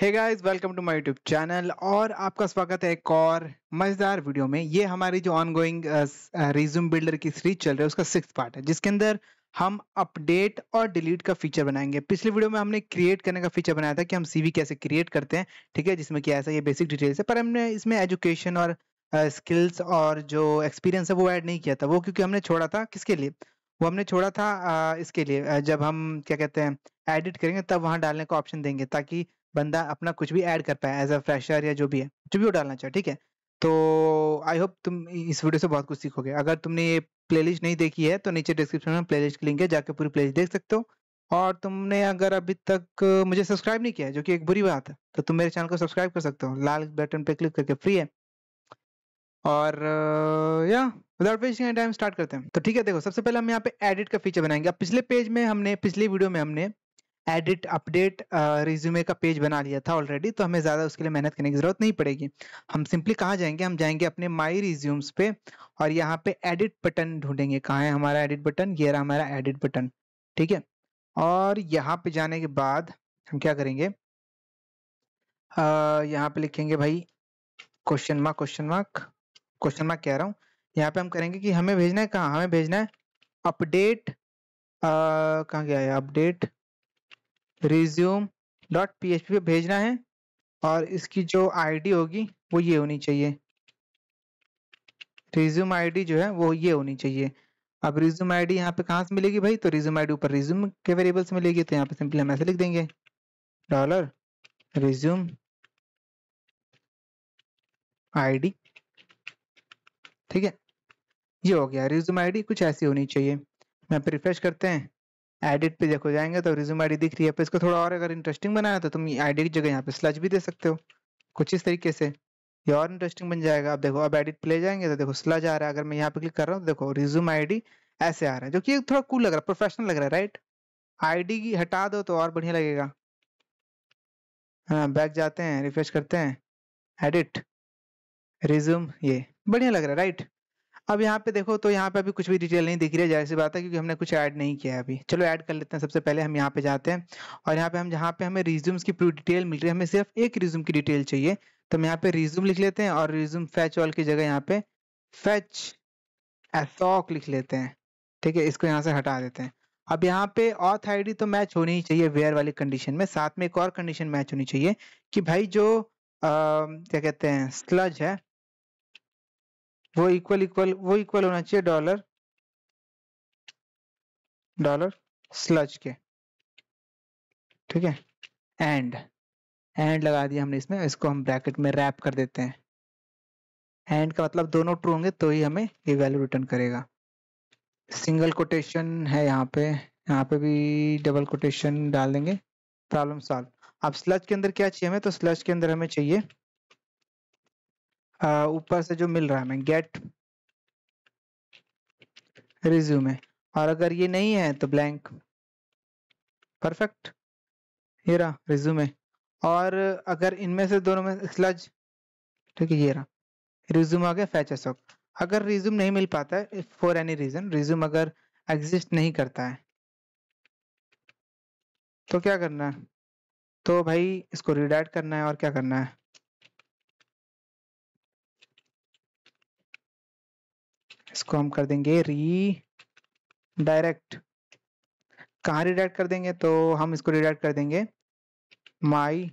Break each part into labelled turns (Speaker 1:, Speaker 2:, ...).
Speaker 1: hey guys welcome to my YouTube channel और आपका स्वागत है एक और मजेदार वीडियो में ये हमारी जो ऑनगोइंग रिज्यूम बिल्डर की सीरीज चल रही है उसका सिक्स पार्ट है जिसके अंदर हम अपडेट और डिलीट का फीचर बनाएंगे पिछले वीडियो में हमने क्रिएट करने का फीचर बनाया था कि हम सीवी कैसे क्रिएट करते हैं ठीक है जिसमें कि ऐसा ये बेसिक डिटेल्स है पर हमने इसमें एजुकेशन और स्किल्स uh, और जो एक्सपीरियंस है वो ऐड नहीं किया था वो क्योंकि हमने छोड़ा था किसके लिए वो हमने छोड़ा था uh, इसके लिए uh, जब हम क्या कहते हैं एडिट करेंगे तब वहाँ डालने का ऑप्शन देंगे ताकि बंदा अपना कुछ भी ऐड कर पाए एज अ फ्रेशर या जो भी है जो भी वो डालना चाहे ठीक है तो आई होप तुम इस वीडियो से बहुत कुछ सीखोगे अगर तुमने ये प्लेलिस्ट नहीं देखी है तो नीचे डिस्क्रिप्शन में प्लेलिस्ट की लिंक है जाके पूरी प्लेलिस्ट देख सकते हो और तुमने अगर अभी तक मुझे सब्सक्राइब नहीं किया है जो कि एक बुरी बात है तो तुम मेरे चैनल को सब्सक्राइब कर सकते हो लाल बटन पे क्लिक करके फ्री है और या विदाउट वेस्टिंग टाइम स्टार्ट करते हैं तो ठीक है देखो सबसे पहले हम यहाँ पे एडिट का फीचर बनाएंगे अब पिछले पेज में हमने पिछले वीडियो में हमने एडिट अपडेट रिज्यूमे का पेज बना लिया था ऑलरेडी तो हमें ज़्यादा उसके लिए मेहनत करने की ज़रूरत नहीं पड़ेगी हम सिंपली कहाँ जाएंगे हम जाएंगे अपने माई रिज्यूम्स पे और यहाँ पे एडिट बटन ढूंढेंगे कहाँ है हमारा एडिट बटन ये रहा हमारा एडिट बटन ठीक है और यहाँ पे जाने के बाद हम क्या करेंगे यहाँ पे लिखेंगे भाई question mark question mark question mark कह रहा हूँ यहाँ पे हम करेंगे कि हमें भेजना है कहाँ हमें भेजना है अपडेट कहाँ गया है update resume dot P H पे भेजना है और इसकी जो आईडी होगी वो ये होनी चाहिए रिज्यूम आईडी जो है वो ये होनी चाहिए अब रिज्यूम आईडी यहाँ पे कहाँ से मिलेगी भाई तो रिज्यूम आईडी ऊपर रिज्यूम के वेरिएबल से मिलेगी तो यहाँ पे सिंपली हम ऐसे लिख देंगे डॉलर रिज्यूम आईडी ठीक है ये हो गया रिज्यूम आईडी कुछ ऐसी होनी चाहिए यहाँ पे रिफ्रेश करते हैं एडिट पे देखो जाएंगे तो रिज्यूम आईडी दिख रही है इसको थोड़ा और अगर इंटरेस्टिंग बनाया तो तुम आईडी की जगह यहाँ पे स्लच भी दे सकते हो कुछ इस तरीके से ये और इंटरेस्टिंग बन जाएगा अब देखो अब एडिट पे ले जाएंगे तो देखो स्लच आ रहा है अगर मैं यहाँ पे क्लिक कर रहा हूँ तो देखो रिज्यूम आईडी ऐसे आ रहा है जो कि थोड़ा कूल लग रहा है प्रोफेशनल लग रहा है राइट डी की हटा दो तो और बढ़िया लगेगा हाँ बैक जाते हैं रिफ्रेश करते हैं एडिट रिज्यूम ये बढ़िया लग रहा है राइट अब यहाँ पे देखो तो यहाँ पे अभी कुछ भी डिटेल नहीं दिख रही है जैसी बात है क्योंकि हमने कुछ ऐड नहीं किया है अभी चलो ऐड कर लेते हैं सबसे पहले हम यहाँ पे जाते हैं और यहाँ पे हम जहाँ पे हमें रिज्यूम्स की पूरी डिटेल मिल रही है हमें सिर्फ एक रिज्यूम की डिटेल चाहिए तो हम यहाँ पे रिज्यूम लिख लेते हैं और रिज्यूम फैच ऑल की जगह यहाँ पे फैच एसॉक लिख लेते हैं ठीक है इसको यहाँ से हटा देते हैं अब यहाँ पे ऑथ डी तो मैच होनी ही चाहिए वेयर वाली कंडीशन में साथ में एक और कंडीशन मैच होनी चाहिए कि भाई जो क्या कहते हैं स्लज है
Speaker 2: वो इक्वल इक्वल वो इक्वल होना चाहिए डॉलर डॉलर स्लज के ठीक है एंड
Speaker 1: एंड लगा दिया हमने इसमें इसको हम ब्रैकेट में रैप कर देते हैं एंड का मतलब दोनों ट्रू होंगे तो ही हमें ये वैल्यू रिटर्न करेगा सिंगल कोटेशन है यहाँ पे यहाँ पे भी डबल कोटेशन डाल देंगे प्रॉब्लम सॉल्व अब स्लज के अंदर क्या चाहिए हमें तो स्लज के अंदर हमें चाहिए हाँ, ऊपर से जो मिल रहा है हमें गेट रिज्यूमे और अगर ये नहीं है तो ब्लैंक परफेक्ट ये रहा रिज्यूमे और अगर इनमें से दोनों में स्लज ठीक है ये रहा रिज्यूम आ गया फैच एसोक अगर रिज्यूम नहीं मिल पाता है फॉर एनी रीजन रिज्यूम अगर एग्जिस्ट नहीं करता है
Speaker 2: तो क्या करना है तो भाई इसको रिडाइट करना है और क्या करना है
Speaker 1: इसको हम कर देंगे री डायरेक्ट कहाँ रिडायरेक्ट कर देंगे तो हम इसको रिडायरेक्ट कर देंगे माई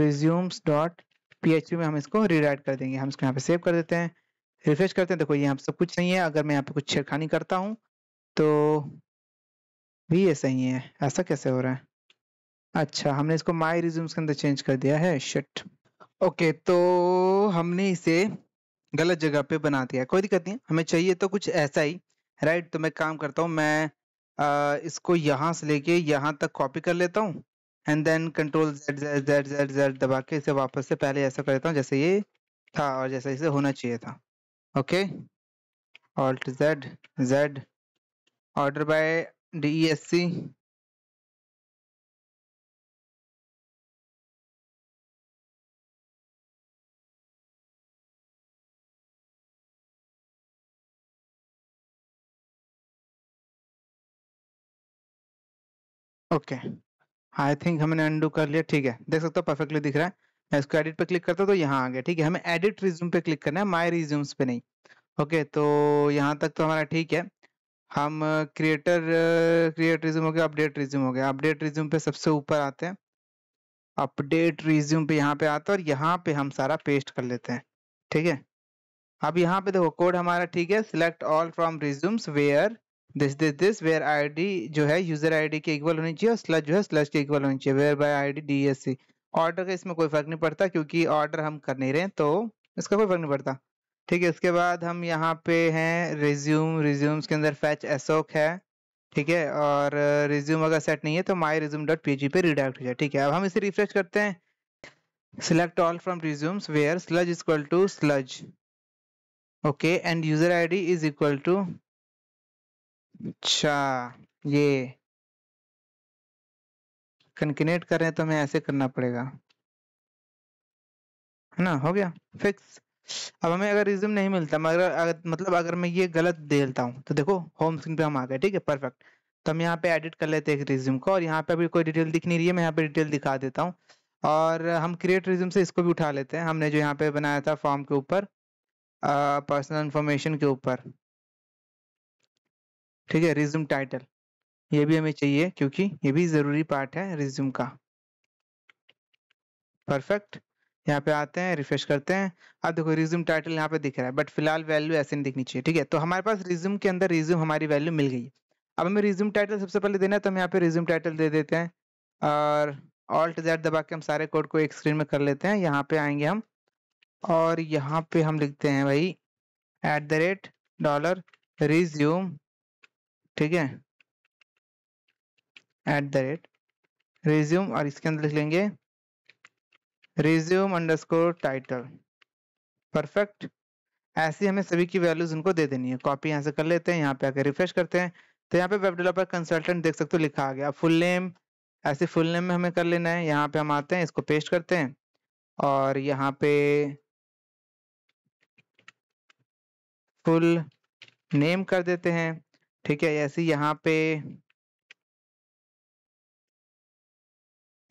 Speaker 1: रिज्यूम्स डॉट पी में हम इसको रिडायरेक्ट कर देंगे हम इसको यहाँ पे सेव कर देते हैं रिफ्रेश करते हैं देखो ये हम सब कुछ नहीं है अगर मैं यहाँ पे कुछ छेड़खानी करता हूँ तो भी ये सही है ऐसा कैसे हो रहा है अच्छा हमने इसको माई रिज्यूम्स के अंदर चेंज कर दिया है शिट ओके तो हमने इसे गलत जगह पे बना दिया कोई दिक्कत नहीं हमें चाहिए तो कुछ ऐसा ही राइट तो मैं काम करता हूँ मैं आ, इसको यहाँ से लेके यहाँ तक कॉपी कर लेता हूँ and then control Z Z Z Z Z दबा के इसे वापस से पहले ऐसा कर देता हूँ जैसे ये था और जैसे इसे होना चाहिए था
Speaker 2: okay alt Z Z order by D S C okay I think हमने अंडू कर लिया ठीक है देख सकते हो परफेक्टली
Speaker 1: दिख रहा है मैं इसको एडिट पे क्लिक करता तो यहाँ आ गया ठीक है हमें एडिट रिज्यूम पे क्लिक करना है माई रिज्यूम्स पे नहीं ओके तो यहाँ तक तो हमारा ठीक है हम क्रिएटर क्रिएट रिज्यूम हो गया अपडेट रिज्यूम हो गया अपडेट रिज्यूम पे सबसे ऊपर आते हैं अपडेट रिज्यूम पे यहाँ पे आते हैं और यहाँ पे हम सारा पेस्ट कर लेते हैं ठीक है अब यहाँ पे देखो कोड हमारा ठीक है select all from resumes where this this this where ID जो है यूजर आईडी के इक्वल होनी चाहिए और स्लज जो है स्लज के इक्वल होनी चाहिए where by ID DSC order का इसमें कोई फर्क नहीं पड़ता क्योंकि ऑर्डर हम कर नहीं रहे हैं तो इसका कोई फर्क नहीं पड़ता ठीक है इसके बाद हम यहाँ पे हैं रिज्यूम रिज्यूम्स के अंदर फैच एसोक है ठीक है और रिज्यूम अगर सेट नहीं है तो my resume dot P G पे रिडायरेक्ट हो जाए ठीक है अब हम इसे रिफ्रेश करते हैं select all from resumes where slug is equal to slug okay and user I D is equal to अच्छा ये कनकनेट कर रहे हैं तो हमें ऐसे करना पड़ेगा है ना हो गया फिक्स अब हमें अगर रिज्यूम नहीं मिलता मगर अगर, मतलब अगर मैं ये गलत दे देता हूँ तो देखो होम स्क्रीन पे हम आ गए ठीक है परफेक्ट तो हम यहाँ पे एडिट कर लेते हैं रिज्यूम को और यहाँ पे अभी कोई डिटेल दिख नहीं रही है मैं यहाँ पे डिटेल दिखा देता हूँ और हम क्रिएट रिज्यूम से इसको भी उठा लेते हैं हमने जो यहाँ पे बनाया था फॉर्म के ऊपर पर्सनल इन्फॉर्मेशन के ऊपर ठीक है रिज्यूम टाइटल ये भी हमें चाहिए क्योंकि ये भी जरूरी पार्ट है रिज्यूम का परफेक्ट यहाँ पे आते हैं रिफ्रेश करते हैं अब देखो रिज्यूम टाइटल यहाँ पे दिख रहा है बट फिलहाल वैल्यू ऐसे नहीं दिखनी चाहिए ठीक है तो हमारे पास रिज्यूम के अंदर रिज्यूम हमारी वैल्यू मिल गई अब हमें रिज्यूम टाइटल सबसे पहले देना है तो हम यहाँ पे रिज्यूम टाइटल दे देते हैं और ऑल्ट जेड दबा के हम सारे कोड को एक स्क्रीन में कर लेते हैं यहाँ पे आएंगे हम और यहाँ पे हम लिखते हैं भाई at the rate dollar resume ठीक है एट द रेट रिज्यूम और इसके अंदर लिख लेंगे रिज्यूम अंडरस्कोर टाइटल परफेक्ट ऐसी हमें सभी की वैल्यूज उनको दे देनी है कॉपी यहां से कर लेते हैं यहाँ पे आके रिफ्रेश करते हैं तो यहाँ पे वेब डेवलपर कंसल्टेंट देख सकते हो लिखा आ गया फुल नेम ऐसे फुल नेम में हमें कर लेना है यहाँ पे हम आते हैं इसको पेस्ट करते हैं और यहाँ पे फुल नेम कर देते हैं ठीक है ऐसे यहाँ पे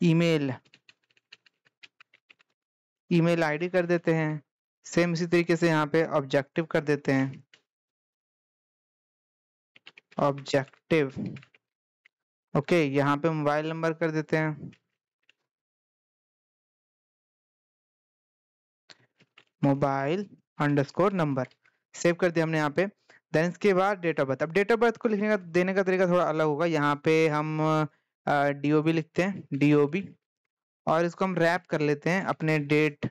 Speaker 1: ईमेल ईमेल आईडी कर देते हैं सेम इसी तरीके से यहाँ पे ऑब्जेक्टिव कर
Speaker 2: देते हैं ऑब्जेक्टिव ओके यहाँ पे मोबाइल नंबर कर देते हैं मोबाइल अंडरस्कोर नंबर
Speaker 1: सेव कर दिया हमने यहाँ पे देन इसके बाद डेट ऑफ बर्थ अब डेट ऑफ बर्थ को लिखने का देने का तरीका थोड़ा अलग होगा यहाँ पे हम डी ओ बी लिखते हैं डी ओ बी और इसको हम रैप कर लेते हैं अपने डेट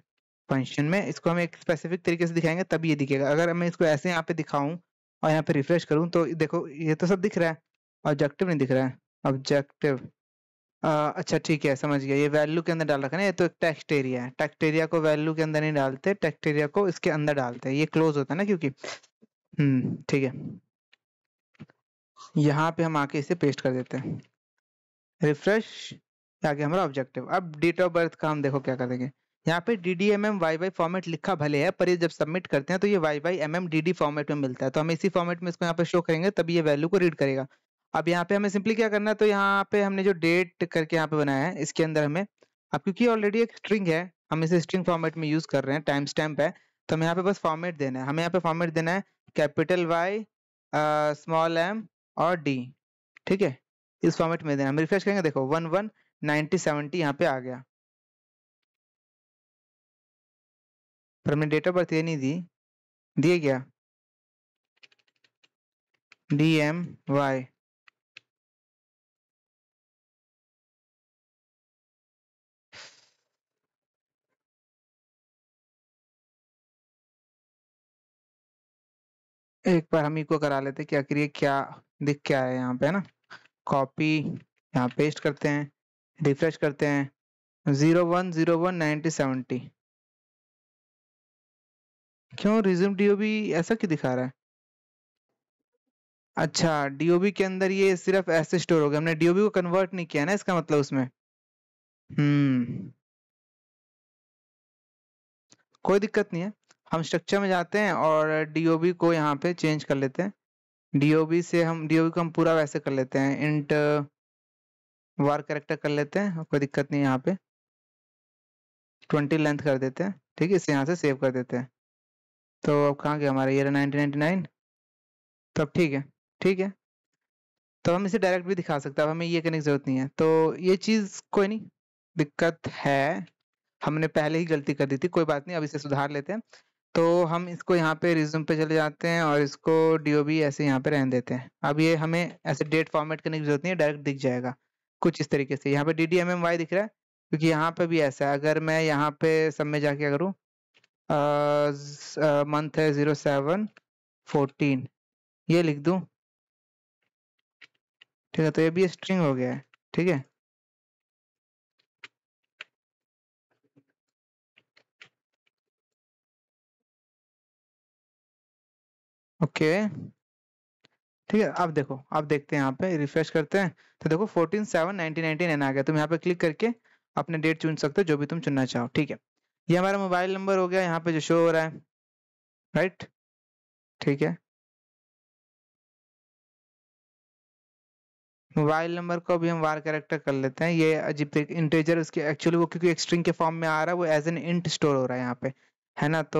Speaker 1: फंक्शन में इसको हम एक स्पेसिफिक तरीके से दिखाएंगे तब ये दिखेगा अगर मैं इसको ऐसे यहाँ पे दिखाऊं और यहाँ पे रिफ्रेश करूँ तो देखो ये तो सब दिख रहा है ऑब्जेक्टिव नहीं दिख रहा है ऑब्जेक्टिव अच्छा ठीक है समझ गया ये वैल्यू के अंदर डाल रखा है ये तो एक टेक्स्ट एरिया है टेक्स्ट एरिया को वैल्यू के अंदर नहीं डालते टेक्स्ट एरिया को इसके अंदर डालते हैं ये क्लोज होता है ना क्योंकि हम्म ठीक है यहाँ पे हम आके इसे पेस्ट कर देते हैं रिफ्रेश आगे हमारा ऑब्जेक्टिव अब डेट ऑफ बर्थ का हम देखो क्या करेंगे यहाँ पे D D M M Y Y format लिखा भले है पर ये जब सबमिट करते हैं तो ये Y Y M M D D format में मिलता है तो हम इसी फॉर्मेट में इसको यहाँ पे शो करेंगे तभी ये वैल्यू को रीड करेगा अब यहाँ पे हमें सिंपली क्या करना है तो यहाँ पे हमने जो डेट करके यहाँ पे बनाया है इसके अंदर हमें अब क्योंकि ऑलरेडी एक स्ट्रिंग है हम इसे स्ट्रिंग फॉर्मेट में यूज कर रहे हैं टाइम स्टैम्प है तो हमें यहाँ पे बस फॉर्मेट देना है हमें यहाँ पे फॉर्मेट देना है कैपिटल वाई स्मॉल एम और डी ठीक है इस फॉर्मेट में देना हम रिफ्रेश करेंगे देखो वन वन नाइनटी सेवेंटी यहाँ पे आ गया
Speaker 2: पर हमने डेट ऑफ बर्थ ये नहीं दी दिए गया डी एम वाई एक बार हम इको करा लेते हैं क्या करिए क्या दिख क्या है यहाँ पे है ना
Speaker 1: कॉपी यहाँ पेस्ट करते हैं रिफ्रेश करते हैं zero one zero one ninety seventy क्यों रिज्यूम डीओबी ऐसा क्यों दिखा रहा है अच्छा डीओबी के अंदर ये सिर्फ ऐसे स्टोर हो गया हमने डीओबी को कन्वर्ट नहीं किया ना इसका मतलब उसमें हम्म कोई दिक्कत नहीं है हम स्ट्रक्चर में जाते हैं और डी को यहाँ पे चेंज कर लेते हैं डी से हम डी को हम पूरा वैसे कर लेते हैं इंट वार करेक्टर कर लेते हैं कोई दिक्कत नहीं यहाँ पे ट्वेंटी लेंथ कर देते हैं ठीक है इसे यहाँ से सेव कर देते हैं तो अब कहाँ गया हमारा ये नाइनटीन नाइनटी नाइन तो अब ठीक है ठीक है तो हम इसे डायरेक्ट भी दिखा सकते हैं अब हमें ये करने की जरूरत नहीं है तो ये चीज़ कोई नहीं दिक्कत है हमने पहले ही गलती कर दी थी कोई बात नहीं अब इसे सुधार लेते हैं तो हम इसको यहाँ पे रिज्यूम पे चले जाते हैं और इसको डी ऐसे यहाँ पे रहने देते हैं अब ये हमें ऐसे डेट फॉर्मेट करने की जरूरत नहीं है डायरेक्ट दिख जाएगा कुछ इस तरीके से यहाँ पे D D M M Y दिख रहा है क्योंकि यहाँ पे भी ऐसा है अगर मैं यहाँ पे सब में जाके करूँ मंथ है ज़ीरो सेवन
Speaker 2: फोर्टीन ये लिख दूँ ठीक है तो ये भी स्ट्रिंग हो गया है ठीक है ओके ठीक है अब देखो अब देखते हैं यहाँ पे रिफ्रेश करते हैं
Speaker 1: तो देखो fourteen seven nineteen ninety nine आ गया तुम तो यहाँ पे क्लिक करके अपने डेट चुन सकते हो जो भी तुम चुनना चाहो
Speaker 2: ठीक है ये हमारा मोबाइल नंबर हो गया यहाँ पे जो शो हो रहा है राइट ठीक है
Speaker 1: मोबाइल नंबर को भी हम वार करेक्टर कर लेते हैं ये अजीब इंटेजर उसके एक्चुअली वो क्योंकि एक्सट्रिंग के फॉर्म में आ रहा है वो एज एन इंट स्टोर हो रहा है यहाँ पे है ना तो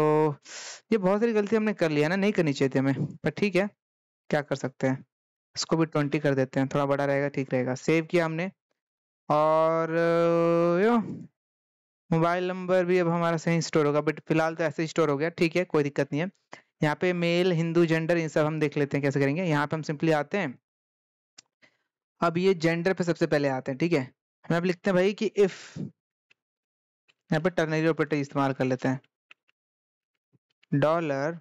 Speaker 1: ये बहुत सारी गलती हमने कर लिया ना नहीं करनी चाहिए थी हमें पर ठीक है क्या कर सकते हैं इसको भी ट्वेंटी कर देते हैं थोड़ा बड़ा रहेगा ठीक रहेगा सेव किया हमने और यो मोबाइल नंबर भी अब हमारा सही स्टोर होगा बट फिलहाल तो ऐसे स्टोर हो गया ठीक है कोई दिक्कत नहीं है यहाँ पे मेल हिंदू जेंडर इन सब हम देख लेते हैं कैसे करेंगे यहाँ पे हम सिंपली आते हैं अब ये जेंडर पे सबसे पहले आते हैं ठीक है हम अब लिखते हैं भाई कि इफ यहाँ पे टर्नरी ऑपरेटर इस्तेमाल कर लेते हैं डॉलर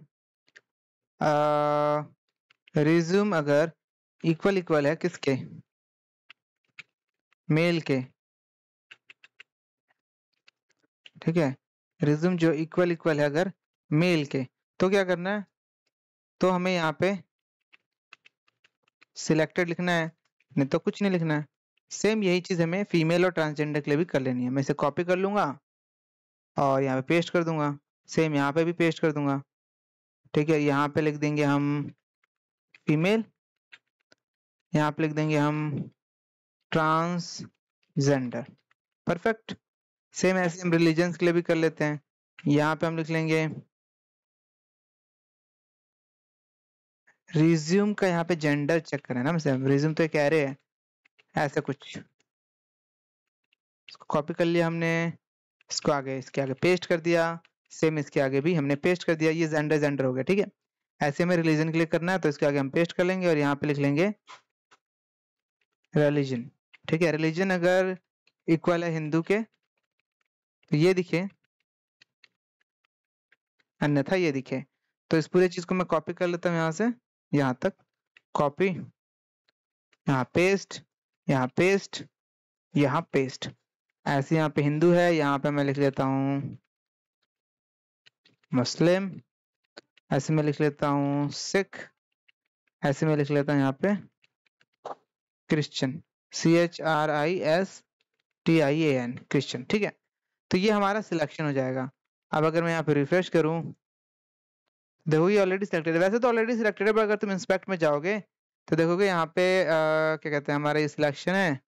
Speaker 1: रिज्यूम uh, अगर इक्वल इक्वल है किसके मेल के ठीक है रिज्यूम जो इक्वल इक्वल है अगर मेल के तो क्या करना है तो हमें यहाँ पे सिलेक्टेड लिखना है नहीं तो कुछ नहीं लिखना है सेम यही चीज हमें फीमेल और ट्रांसजेंडर के लिए भी कर लेनी है मैं इसे कॉपी कर लूंगा और यहाँ पे पेस्ट कर दूंगा सेम यहाँ पे भी पेस्ट कर दूंगा ठीक है यहाँ पे लिख देंगे हम फीमेल यहाँ पे लिख देंगे हम ट्रांसजेंडर परफेक्ट सेम ऐसे हम रिलीजन्स के लिए भी कर लेते हैं यहाँ पे हम लिख लेंगे रिज्यूम का यहाँ पे जेंडर चेक करें ना मैम मतलब रिज्यूम तो एक रहे हैं ऐसा कुछ इसको कॉपी कर लिया हमने इसको आगे इसके आगे पेस्ट कर दिया सेम इसके आगे भी हमने पेस्ट कर दिया ये जेंडर जेंडर हो गया ठीक है ऐसे में रिलीजन क्लिक करना है तो इसके आगे हम पेस्ट कर लेंगे और यहाँ पे लिख लेंगे रिलीजन ठीक है रिलीजन अगर इक्वल है हिंदू के तो ये दिखे अन्यथा ये दिखे तो इस पूरे चीज को मैं कॉपी कर लेता हूँ यहाँ से यहाँ तक कॉपी यहाँ पेस्ट यहाँ पेस्ट यहाँ पेस्ट ऐसे यहाँ पे हिंदू है यहाँ पे मैं लिख लेता हूँ मुस्लिम ऐसे में लिख लेता हूँ सिख ऐसे में लिख लेता हूँ यहाँ पे Christian C H R I S T I A N Christian ठीक है तो ये हमारा सिलेक्शन हो जाएगा अब अगर मैं यहाँ पे रिफ्रेश करूँ देखो ये ऑलरेडी सिलेक्टेड है वैसे तो ऑलरेडी सिलेक्टेड है पर अगर तुम इंस्पेक्ट में जाओगे तो देखोगे यहाँ पे आ, क्या कहते हैं हमारा ये
Speaker 2: सिलेक्शन है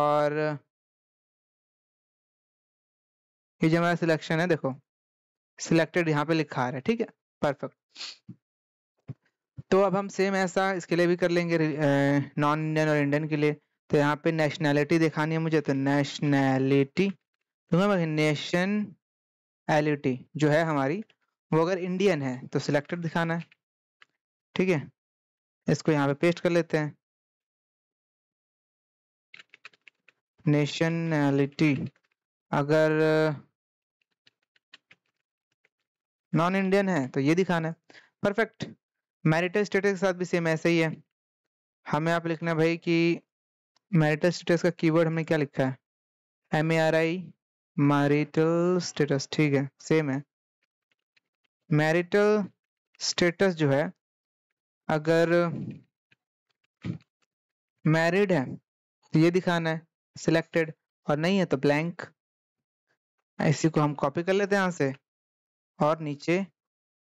Speaker 2: और ये जो हमारा सिलेक्शन है देखो सिलेक्टेड यहाँ पे लिखा आ रहा है ठीक है परफेक्ट
Speaker 1: तो अब हम सेम ऐसा इसके लिए भी कर लेंगे नॉन इंडियन और इंडियन के लिए तो यहाँ पे नेशनैलिटी दिखानी है मुझे तो नेशनैलिटी नेशन एलिटी जो है हमारी वो अगर इंडियन है तो सिलेक्टेड दिखाना है
Speaker 2: ठीक है इसको यहाँ पे पेस्ट कर लेते हैं नेशनैलिटी अगर
Speaker 1: नॉन इंडियन है तो ये दिखाना है परफेक्ट मैरिटल स्टेटस के साथ भी सेम ऐसे ही है हमें आप लिखना है भाई कि मैरिटल स्टेटस का कीवर्ड हमने क्या लिखा है M A R I marital status ठीक है सेम है मैरिटल स्टेटस जो है अगर मैरिड है तो ये दिखाना है सिलेक्टेड और नहीं है तो ब्लैंक इसी को हम कॉपी कर लेते हैं यहाँ से और नीचे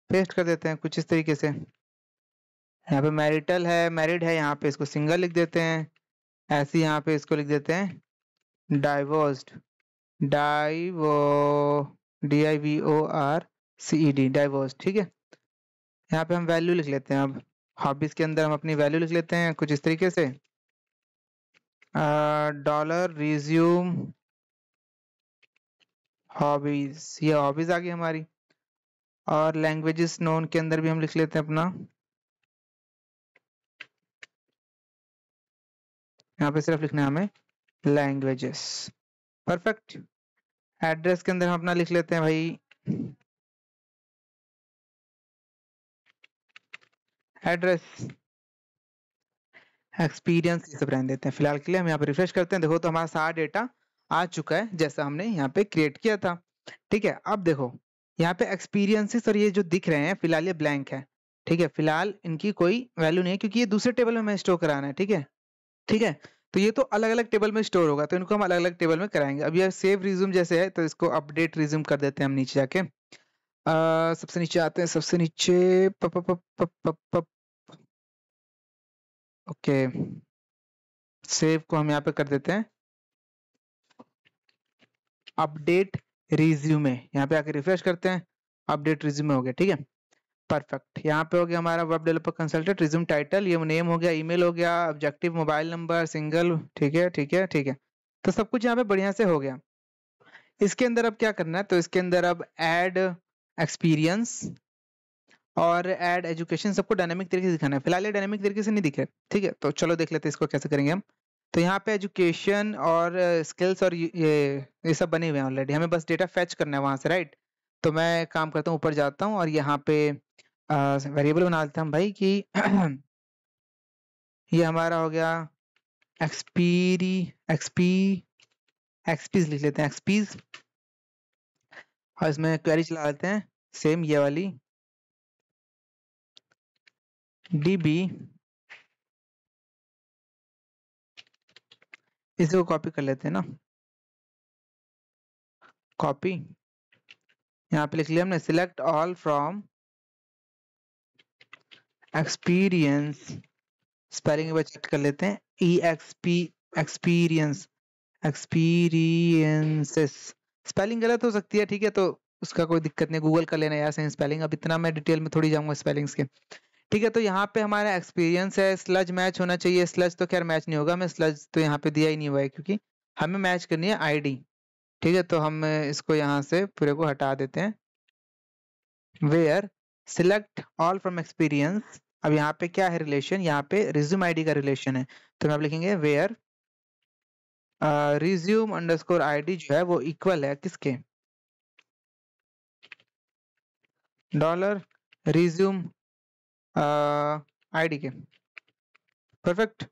Speaker 1: पेस्ट कर देते हैं कुछ इस तरीके से यहाँ पे मैरिटल है मैरिड है यहाँ पे इसको सिंगल लिख देते हैं ऐसे यहाँ पे इसको लिख देते हैं divorced divo D I V O R C E D divorce ठीक है यहाँ पे हम वैल्यू लिख लेते हैं अब हॉबीज के अंदर हम अपनी वैल्यू लिख लेते हैं कुछ इस तरीके से डॉलर रिज्यूम हॉबीज ये हॉबीज आ गई हमारी और लैंग्वेजेस नोन के अंदर भी हम लिख लेते हैं अपना
Speaker 2: यहाँ पे सिर्फ लिखना है हमें लैंग्वेजेस परफेक्ट एड्रेस के अंदर हम अपना लिख लेते हैं भाई एड्रेस एक्सपीरियंस ये सब रहने देते हैं फिलहाल
Speaker 1: के लिए हम यहाँ पे रिफ्रेश करते हैं देखो तो हमारा सारा डेटा आ चुका है जैसा हमने यहाँ पे क्रिएट किया था ठीक है अब देखो यहाँ पे एक्सपीरियंसिस और ये जो दिख रहे हैं फिलहाल ये ब्लैंक है ठीक है फिलहाल इनकी कोई वैल्यू नहीं है क्योंकि ये दूसरे टेबल में स्टोर कराना है ठीक है ठीक है तो ये तो अलग अलग टेबल में स्टोर होगा तो इनको हम अलग अलग टेबल में कराएंगे अब यह सेव रिज्यूम जैसे है तो इसको अपडेट रिज्यूम कर देते हैं हम नीचे जाके सबसे नीचे आते हैं सबसे नीचे
Speaker 2: ओके सेव को हम यहाँ पे कर देते हैं अपडेट
Speaker 1: रिज्यूमे यहाँ पे आके रिफ्रेश करते हैं अपडेट रिज्यूमे हो गया ठीक है परफेक्ट यहाँ पे हो गया हमारा web developer consultant resume title ये नेम हो गया ईमेल हो गया ऑब्जेक्टिव मोबाइल नंबर सिंगल ठीक है ठीक है ठीक है तो सब कुछ यहाँ पे बढ़िया से हो गया इसके अंदर अब क्या करना है तो इसके अंदर अब एड एक्सपीरियंस और एड एजुकेशन सबको डायनेमिक तरीके से दिखाना है फिलहाल ये डायनेमिक तरीके से नहीं दिखे ठीक है तो चलो देख लेते हैं इसको कैसे करेंगे हम तो यहाँ पे एजुकेशन और स्किल्स और ये ये सब बने हुए हैं ऑलरेडी हमें बस डेटा फैच करना है वहाँ से राइट तो मैं काम करता हूँ ऊपर जाता हूँ और यहाँ पे वेरिएबल बना देता हूँ भाई कि ये हमारा हो गया एक्सपीरी एक्सपी एक्सपीज लिख लेते हैं एक्सपीज
Speaker 2: और इसमें क्वेरी चला लेते हैं सेम ये वाली बी इसे को कॉपी कर लेते हैं ना कॉपी
Speaker 1: यहाँ पे लिख लिया हमने select all from experience spelling एक बार चेक कर लेते हैं E X P experience experiences spelling गलत हो सकती है ठीक है तो उसका कोई दिक्कत नहीं गूगल कर लेना यार सही स्पेलिंग अब इतना मैं डिटेल में थोड़ी जाऊंगा स्पेलिंग्स के ठीक है तो यहाँ पे हमारा एक्सपीरियंस है स्लज मैच होना चाहिए स्लज तो खैर मैच नहीं होगा मैं स्लज तो यहाँ पे दिया ही नहीं हुआ है क्योंकि हमें मैच करनी है आईडी ठीक है तो हम इसको यहाँ से पूरे को हटा देते हैं where select all from experience अब यहाँ पे क्या है रिलेशन यहाँ पे रिज्यूम आईडी का रिलेशन है तो हम लिखेंगे वेयर रिज्यूम अंडर आईडी जो है वो इक्वल है किसके
Speaker 2: डॉलर रिज्यूम आईडी के परफेक्ट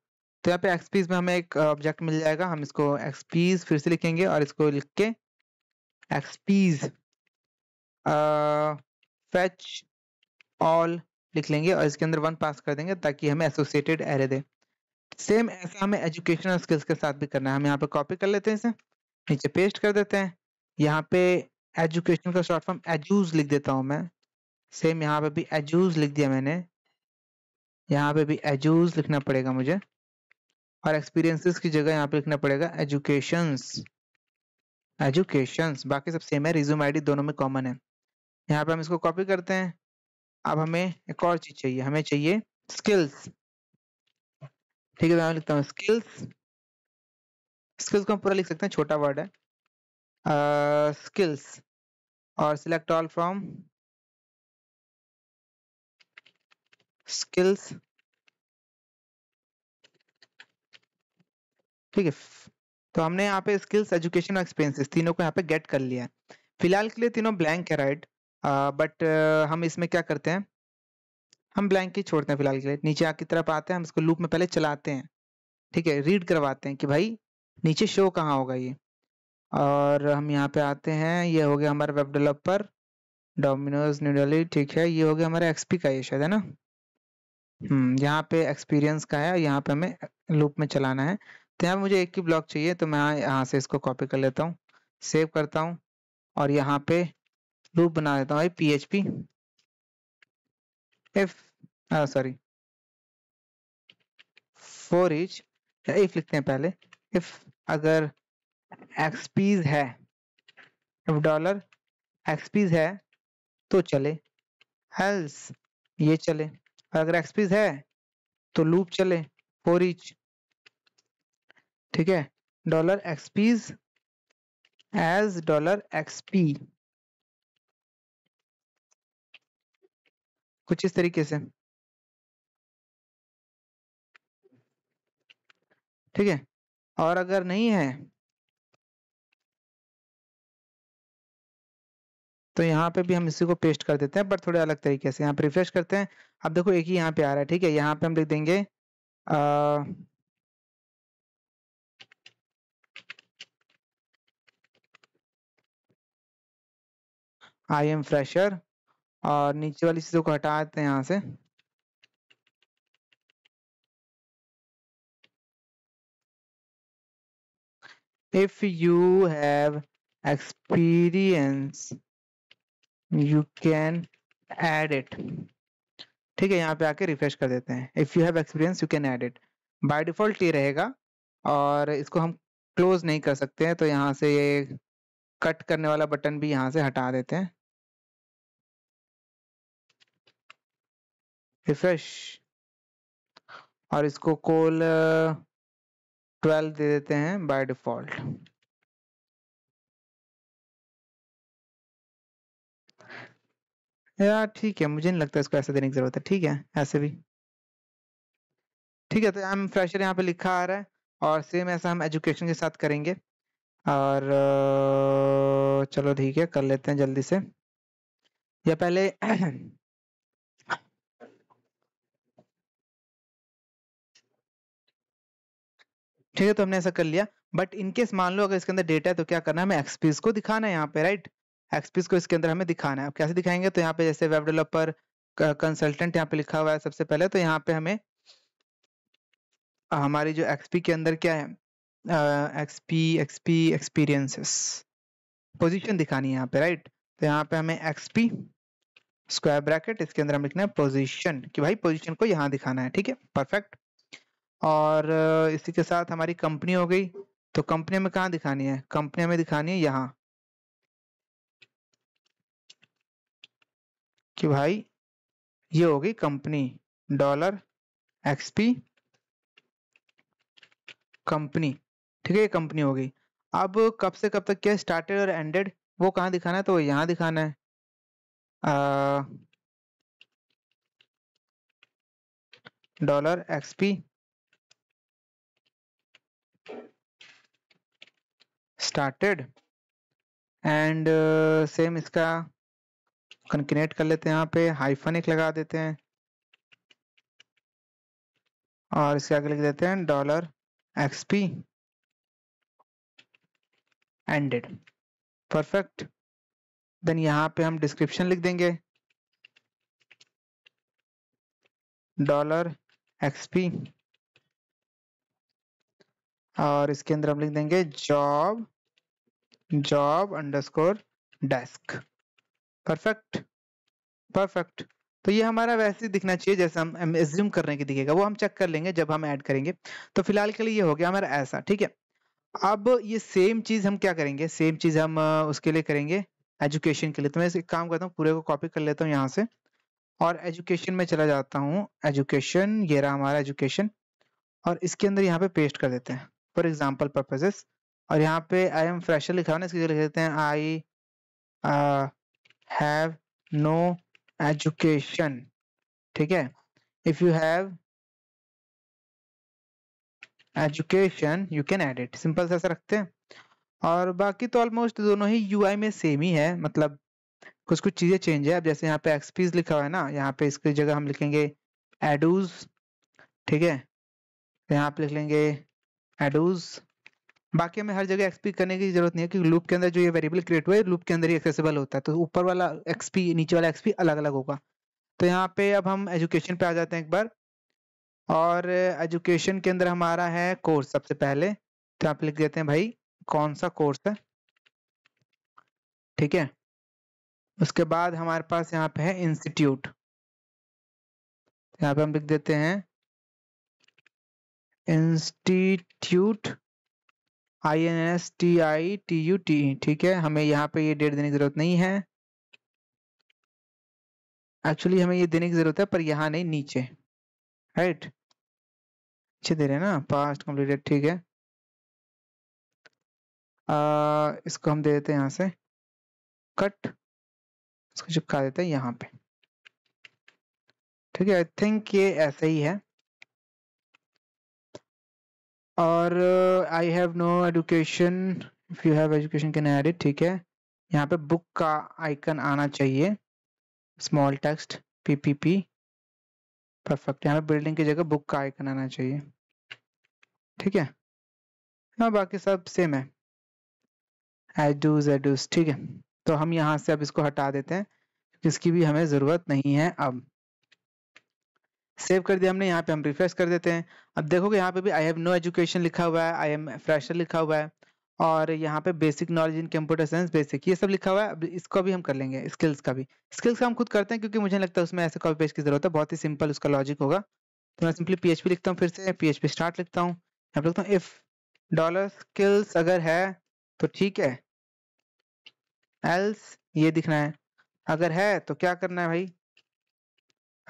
Speaker 2: तो यहाँ पे एक्सपीज में हमें एक
Speaker 1: ऑब्जेक्ट मिल जाएगा हम इसको एक्सपीज फिर से लिखेंगे और इसको लिख के एक्सपीज फेच ऑल लिख लेंगे और इसके अंदर वन पास कर देंगे ताकि हमें एसोसिएटेड एरे दे सेम ऐसा हमें एजुकेशनल स्किल्स के साथ भी करना है हम यहाँ पे कॉपी कर लेते हैं इसे नीचे पेस्ट कर देते हैं यहाँ पे एजुकेशन का शॉर्ट फॉर्म एजूज लिख देता हूँ मैं सेम यहाँ पे भी एजूज लिख दिया मैंने यहाँ पे भी एजूज लिखना पड़ेगा मुझे और एक्सपीरियंसेस की जगह यहाँ पे लिखना पड़ेगा एजुकेशंस एजुकेशंस बाकी सब सेम है रिज्यूम आईडी दोनों में कॉमन है यहाँ पे हम इसको कॉपी करते हैं अब हमें एक और चीज चाहिए हमें चाहिए स्किल्स ठीक है मैं लिखता हूँ स्किल्स
Speaker 2: स्किल्स को हम पूरा लिख सकते हैं छोटा वर्ड है स्किल्स uh, और सिलेक्ट ऑल फ्रॉम स्किल्स
Speaker 1: ठीक है तो हमने यहाँ पे स्किल्स एजुकेशन और एक्सपेंसेस तीनों को यहाँ पे गेट कर लिया है फिलहाल के लिए तीनों ब्लैंक है राइट बट हम इसमें क्या करते हैं हम ब्लैंक ही छोड़ते हैं फिलहाल के लिए नीचे आ की तरफ आते हैं हम इसको लूप में पहले चलाते हैं ठीक है रीड करवाते हैं कि भाई नीचे शो कहाँ होगा ये और हम यहाँ पे आते हैं ये हो गया हमारा web developer Domino's New Delhi ठीक है ये हो गया हमारा एक्सपी का ये शायद है ना हम्म, यहाँ पे एक्सपीरियंस का है यहाँ पे हमें लूप में चलाना है तो यहाँ मुझे एक ही ब्लॉक चाहिए तो मैं यहाँ से इसको कॉपी कर लेता हूँ सेव करता हूँ और यहाँ पे लूप बना देता हूँ भाई P H P if sorry for each if लिखते हैं पहले इफ अगर एक्सपीज है इफ डॉलर एक्सपीज है तो चले हेल्स ये चले अगर एक्सपीस है तो लूप चले फोर इच
Speaker 2: ठीक है dollar exps as dollar exp कुछ इस तरीके से ठीक है और अगर नहीं है
Speaker 1: तो यहाँ पे भी हम इसी को पेस्ट कर देते हैं पर थोड़े अलग तरीके से यहाँ पे रिफ्रेश करते हैं अब देखो
Speaker 2: एक ही यहाँ पे आ रहा है ठीक है यहाँ पे हम लिख देंगे आ, आई एम फ्रेशर और नीचे वाली चीजों को हटा देते हैं यहाँ से if you have experience
Speaker 1: you can add it ठीक है यहाँ पे आके रिफ्रेश कर देते हैं if you have experience you can add it by default ये रहेगा और इसको हम क्लोज नहीं कर सकते हैं तो यहाँ से ये कट करने वाला बटन भी यहाँ
Speaker 2: से हटा देते हैं रिफ्रेश और इसको कोल ट्वेल्व uh, दे देते हैं बाय डिफॉल्ट यार ठीक है मुझे नहीं लगता इसको ऐसे देने की जरूरत है ठीक है
Speaker 1: ऐसे भी ठीक है तो एम फ्रेशर यहाँ पे लिखा आ रहा है और सेम ऐसा हम एजुकेशन के साथ करेंगे और चलो ठीक है कर
Speaker 2: लेते हैं जल्दी से या पहले ठीक है तो
Speaker 1: हमने ऐसा कर लिया बट इनकेस मान लो अगर इसके अंदर डेटा है तो क्या करना है हमें एक्सपीज को दिखाना है यहाँ पे राइट एक्सपीस को इसके अंदर हमें दिखाना है अब कैसे दिखाएंगे तो यहाँ पे जैसे वेब डेवलपर कंसल्टेंट यहाँ पे लिखा हुआ है सबसे पहले तो यहाँ पे हमें हमारी जो एक्सपी के अंदर क्या है एक्सपी एक्सपी एक्सपीरियंसेस पोजीशन दिखानी है यहाँ पे राइट तो यहाँ पे हमें एक्सपी स्क्वायर ब्रैकेट इसके अंदर हम लिखना है पोजिशन कि भाई पोजिशन को यहाँ दिखाना है ठीक है परफेक्ट और इसी के साथ हमारी कंपनी हो गई तो कंपनी में कहाँ दिखानी है कंपनी में दिखानी है यहाँ कि भाई ये होगी कंपनी डॉलर एक्सपी कंपनी ठीक है ये कंपनी होगी अब कब से कब तक क्या स्टार्टेड और एंडेड वो कहाँ दिखाना है तो
Speaker 2: यहाँ दिखाना है dollar exp started and
Speaker 1: same इसका कनकनेट कर लेते हैं यहाँ पे हाइफन एक लगा देते हैं
Speaker 2: और इसके आगे लिख देते हैं dollar exp ended perfect then यहाँ पे हम डिस्क्रिप्शन लिख देंगे डॉलर एक्सपी
Speaker 1: और इसके अंदर हम लिख देंगे job job underscore desc perfect perfect तो ये हमारा वैसे ही दिखना चाहिए जैसे हम एज्यूम कर रहे हैं कि दिखेगा वो हम चेक कर लेंगे जब हम ऐड करेंगे तो फिलहाल के लिए ये हो गया हमारा ऐसा ठीक है अब ये सेम चीज हम क्या करेंगे सेम चीज हम उसके लिए करेंगे एजुकेशन के लिए तो मैं एक काम करता हूँ पूरे को कॉपी कर लेता हूँ यहाँ से और एजुकेशन में चला जाता हूँ एजुकेशन ये रहा हमारा एजुकेशन और इसके अंदर यहाँ पे पेस्ट कर देते हैं फॉर एग्जाम्पल पर्पजेस और यहाँ पे आई एम फ्रेशर लिखा हुआ ना इसके लिए लिख देते हैं आई
Speaker 2: हैव नो एजुकेशन ठीक है if you have education you
Speaker 1: can add it simple से ऐसा रखते हैं और बाकी तो ऑलमोस्ट दोनों ही आई में सेम ही है मतलब कुछ कुछ चीजें चेंज है अब जैसे यहाँ पे एक्सपीज लिखा हुआ है ना यहाँ पे इसकी जगह हम लिखेंगे एडूज ठीक है यहाँ पे लिख लेंगे एडूज बाकी हमें हर जगह एक्सपी करने की जरूरत नहीं है क्योंकि लूप के अंदर जो ये वेरिएबल क्रिएट हुआ है लूप के अंदर ही एक्सेसिबल होता है तो ऊपर वाला एक्सपी नीचे वाला एक्सपी अलग अलग होगा तो यहाँ पे अब हम एजुकेशन पे आ जाते हैं एक बार और एजुकेशन के अंदर हमारा है कोर्स सबसे पहले तो आप लिख देते हैं भाई कौन सा कोर्स है ठीक है उसके बाद हमारे पास यहाँ पे है इंस्टीट्यूट यहाँ पे हम लिख देते हैं institute I N S T I T U T ठीक है हमें यहाँ पे ये डेट देने की जरूरत नहीं
Speaker 2: है एक्चुअली हमें ये देने की जरूरत है पर यहाँ नहीं नीचे राइट अच्छे दे रहे हैं ना पास्ट कंप्लीटेड ठीक है आ, इसको हम दे देते हैं यहाँ से कट इसको चिपका देते हैं यहाँ पे ठीक है आई थिंक ये ऐसे ही है और
Speaker 1: I have no education if you have education can add it ठीक है यहाँ पे बुक का आइकन आना चाहिए स्मॉल टेक्स्ट पीपीपी परफेक्ट यहाँ पे बिल्डिंग की जगह बुक का आइकन आना चाहिए ठीक है हाँ बाकी सब सेम है एडूज एडूज ठीक है तो हम यहाँ से अब इसको हटा देते हैं इसकी भी हमें ज़रूरत नहीं है अब सेव कर दिया हमने यहाँ पे हम रिफ्रेश कर देते हैं अब देखोगे यहाँ पे भी आई हैव नो एजुकेशन लिखा हुआ है आई एम फ्रेशर लिखा हुआ है और यहाँ पे basic knowledge in computer science basic ये सब लिखा हुआ है अब इसको भी हम कर लेंगे स्किल्स का भी स्किल्स का हम खुद करते हैं क्योंकि मुझे लगता है उसमें ऐसे कॉपी पेज की जरूरत है बहुत ही सिंपल उसका लॉजिक होगा तो मैं सिंपली पी लिखता हूँ फिर से पी स्टार्ट लिखता हूँ यहाँ लिखता हूँ इफ डॉलर स्किल्स अगर है तो ठीक है एल्स ये दिखना है अगर है तो क्या करना है भाई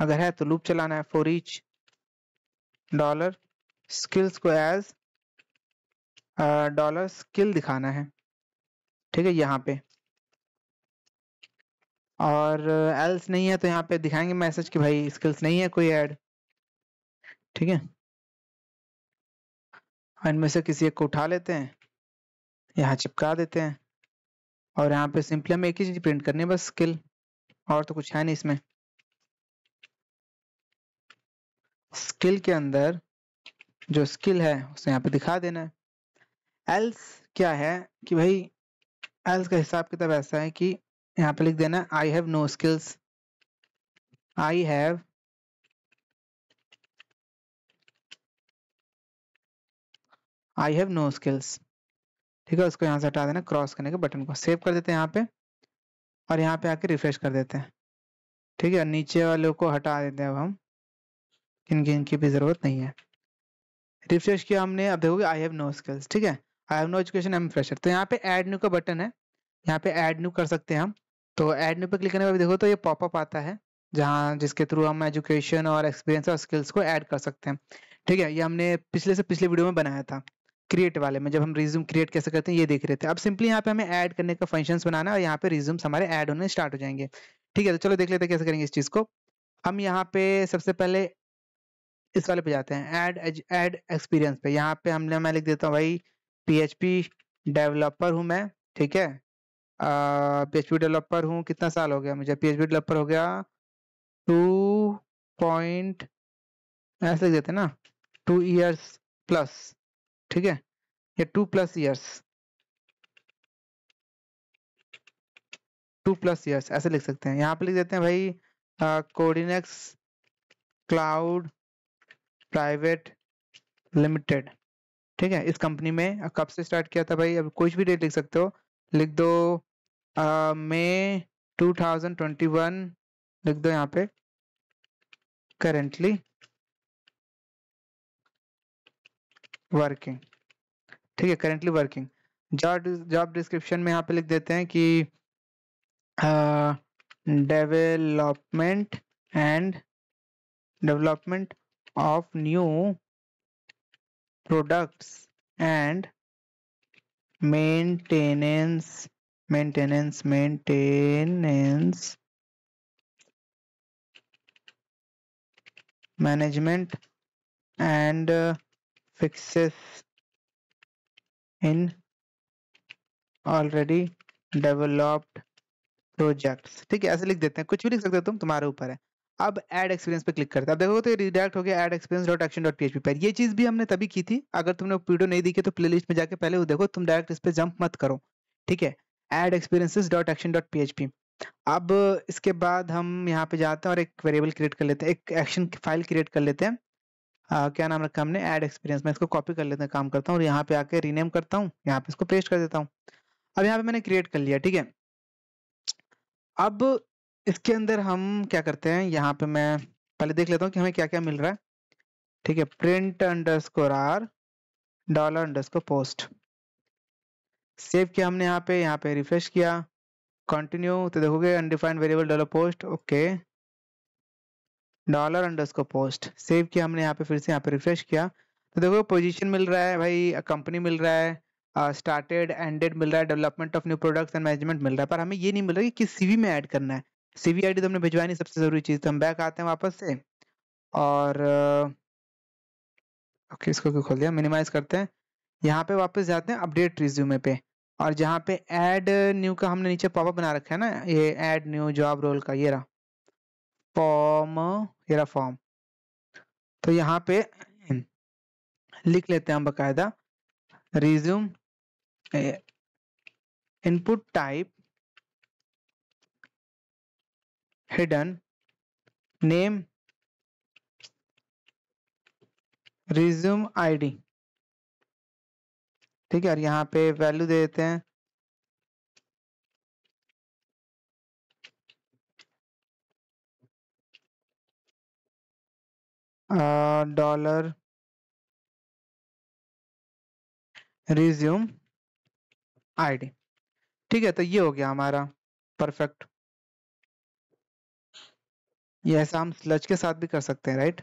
Speaker 1: अगर है तो लूप चलाना है फॉर ईच डॉलर स्किल्स को एज डॉलर स्किल दिखाना है ठीक है यहाँ पे और एल्स नहीं है तो यहाँ पे दिखाएंगे मैसेज कि भाई स्किल्स नहीं है कोई ऐड ठीक है इनमें से किसी एक को उठा लेते हैं यहाँ चिपका देते हैं और यहाँ पे सिंपली हम एक ही चीज प्रिंट करनी है बस स्किल और तो कुछ है नहीं इसमें स्किल के अंदर जो स्किल है उसे यहाँ पे दिखा देना है एल्स क्या है कि भाई एल्स का हिसाब किताब ऐसा है कि
Speaker 2: यहाँ पे लिख देना I have no skills I have I have
Speaker 1: no skills ठीक है उसको यहाँ से हटा देना क्रॉस करने के बटन को सेव कर देते हैं यहाँ पे और यहाँ पे आके रिफ्रेश कर देते हैं ठीक है नीचे वालों को हटा देते हैं अब हम इनकी इनकी भी ज़रूरत नहीं है रिफ्रेश किया हमने अब देखोगे आई हैव नो स्किल्स ठीक है I have no education am fresher तो यहाँ पे एड न्यू का बटन है यहाँ पे एड न्यू कर सकते हैं हम तो एड न्यू पे क्लिक करने पर देखो तो ये पॉपअप आता है जहाँ जिसके थ्रू हम एजुकेशन और एक्सपीरियंस और स्किल्स को ऐड कर सकते हैं ठीक है ये हमने पिछले से पिछले वीडियो में बनाया था क्रिएट वाले में जब हम रिज्यूम क्रिएट कैसे करते हैं ये देख रहे थे अब सिंपली यहाँ पे हमें ऐड करने का फंक्शंस बनाना और यहाँ पे रिज्यूम्स हमारे ऐड होने स्टार्ट हो जाएंगे ठीक है तो चलो देख लेते हैं कैसे करेंगे इस चीज़ को हम यहाँ पे सबसे पहले इस वाले पे जाते हैं ऐड ऐड एक्सपीरियंस पे यहाँ पे हमने मैं लिख देता हूँ भाई पीएचपी डेवलपर हूँ मैं ठीक है पीएचपी डेवलपर हूँ कितना साल हो गया मुझे पीएचपी डेवलपर हो गया टू पॉइंट
Speaker 2: ऐसे लिख देते ना टू ईयर्स प्लस ठीक है या two plus years
Speaker 1: two plus years ऐसे लिख सकते हैं यहाँ पे लिख देते हैं भाई कोडिनेक्स क्लाउड प्राइवेट लिमिटेड ठीक है इस कंपनी में कब से स्टार्ट किया था भाई अब कुछ भी डेट लिख सकते हो लिख दो मई वन लिख दो यहाँ पे करेंटली वर्किंग ठीक है currently working job job description में यहाँ पे लिख देते हैं कि development and development of new products and maintenance maintenance
Speaker 2: maintenance management and uh, fixes
Speaker 1: in already developed projects ठीक है ऐसे लिख देते हैं कुछ भी लिख सकते हो तुम तुम्हारे ऊपर है अब एड एक्सपीरियंस पे क्लिक करते हैं देखो तो रिडायरेक्ट हो गया add experience dot action dot PHP पर ये चीज भी हमने तभी की थी अगर तुमने वीडियो नहीं देखी तो लिस्ट में जाकर पहले वो देखो तुम डायरेक्ट इस पर जंप मत करो ठीक है add experience dot action dot PHP अब इसके बाद हम यहाँ पे जाते हैं और एक वेरिएबल क्रिएट कर लेते हैं एक एक्शन फाइल क्रिएट कर लेते हैं आ, क्या नाम रखा हमने एड एक्सपीरियंस मैं इसको कॉपी कर लेते हैं काम करता हूँ और यहाँ पे आके रीनेम करता हूँ यहाँ पे इसको पेस्ट कर देता हूँ अब यहाँ पे मैंने क्रिएट कर लिया ठीक है अब इसके अंदर हम क्या करते हैं यहाँ पे मैं पहले देख लेता हूँ कि हमें क्या क्या मिल रहा है ठीक है print underscore R dollar underscore post save किया हमने यहाँ पे यहाँ पे रिफ्रेश किया कंटिन्यू तो देखोगे undefined variable dollar post okay dollar under post save किया हमने यहाँ पे फिर से यहाँ पे रिफ्रेश किया तो देखो पोजिशन मिल रहा है भाई कंपनी मिल रहा है स्टार्टेड एंडेड मिल रहा है development of new products and management मिल रहा है पर हमें ये नहीं मिल रहा कि किस सीवी में ऐड करना है सीवी आई तो हमने भिजवाई नहीं सबसे ज़रूरी चीज़ तो हम बैक आते हैं वापस से और ओके इसको क्यों खोल दिया मिनिमाइज़ करते हैं यहाँ पे वापस जाते हैं अपडेट रिज्यूमे पे और जहाँ पे ऐड न्यू का हमने नीचे पॉपअप बना रखा है ना ये ऐड न्यू जॉब रोल का ये रहा फॉर्म ये रहा फॉर्म तो यहाँ पे लिख लेते हैं हम बकायदा resume input type
Speaker 2: hidden name resume ID ठीक है और यहां पे वैल्यू दे देते हैं डॉलर रिज्यूम आईडी ठीक है तो ये हो गया हमारा परफेक्ट ये ऐसा हम स्लज के साथ भी कर सकते हैं राइट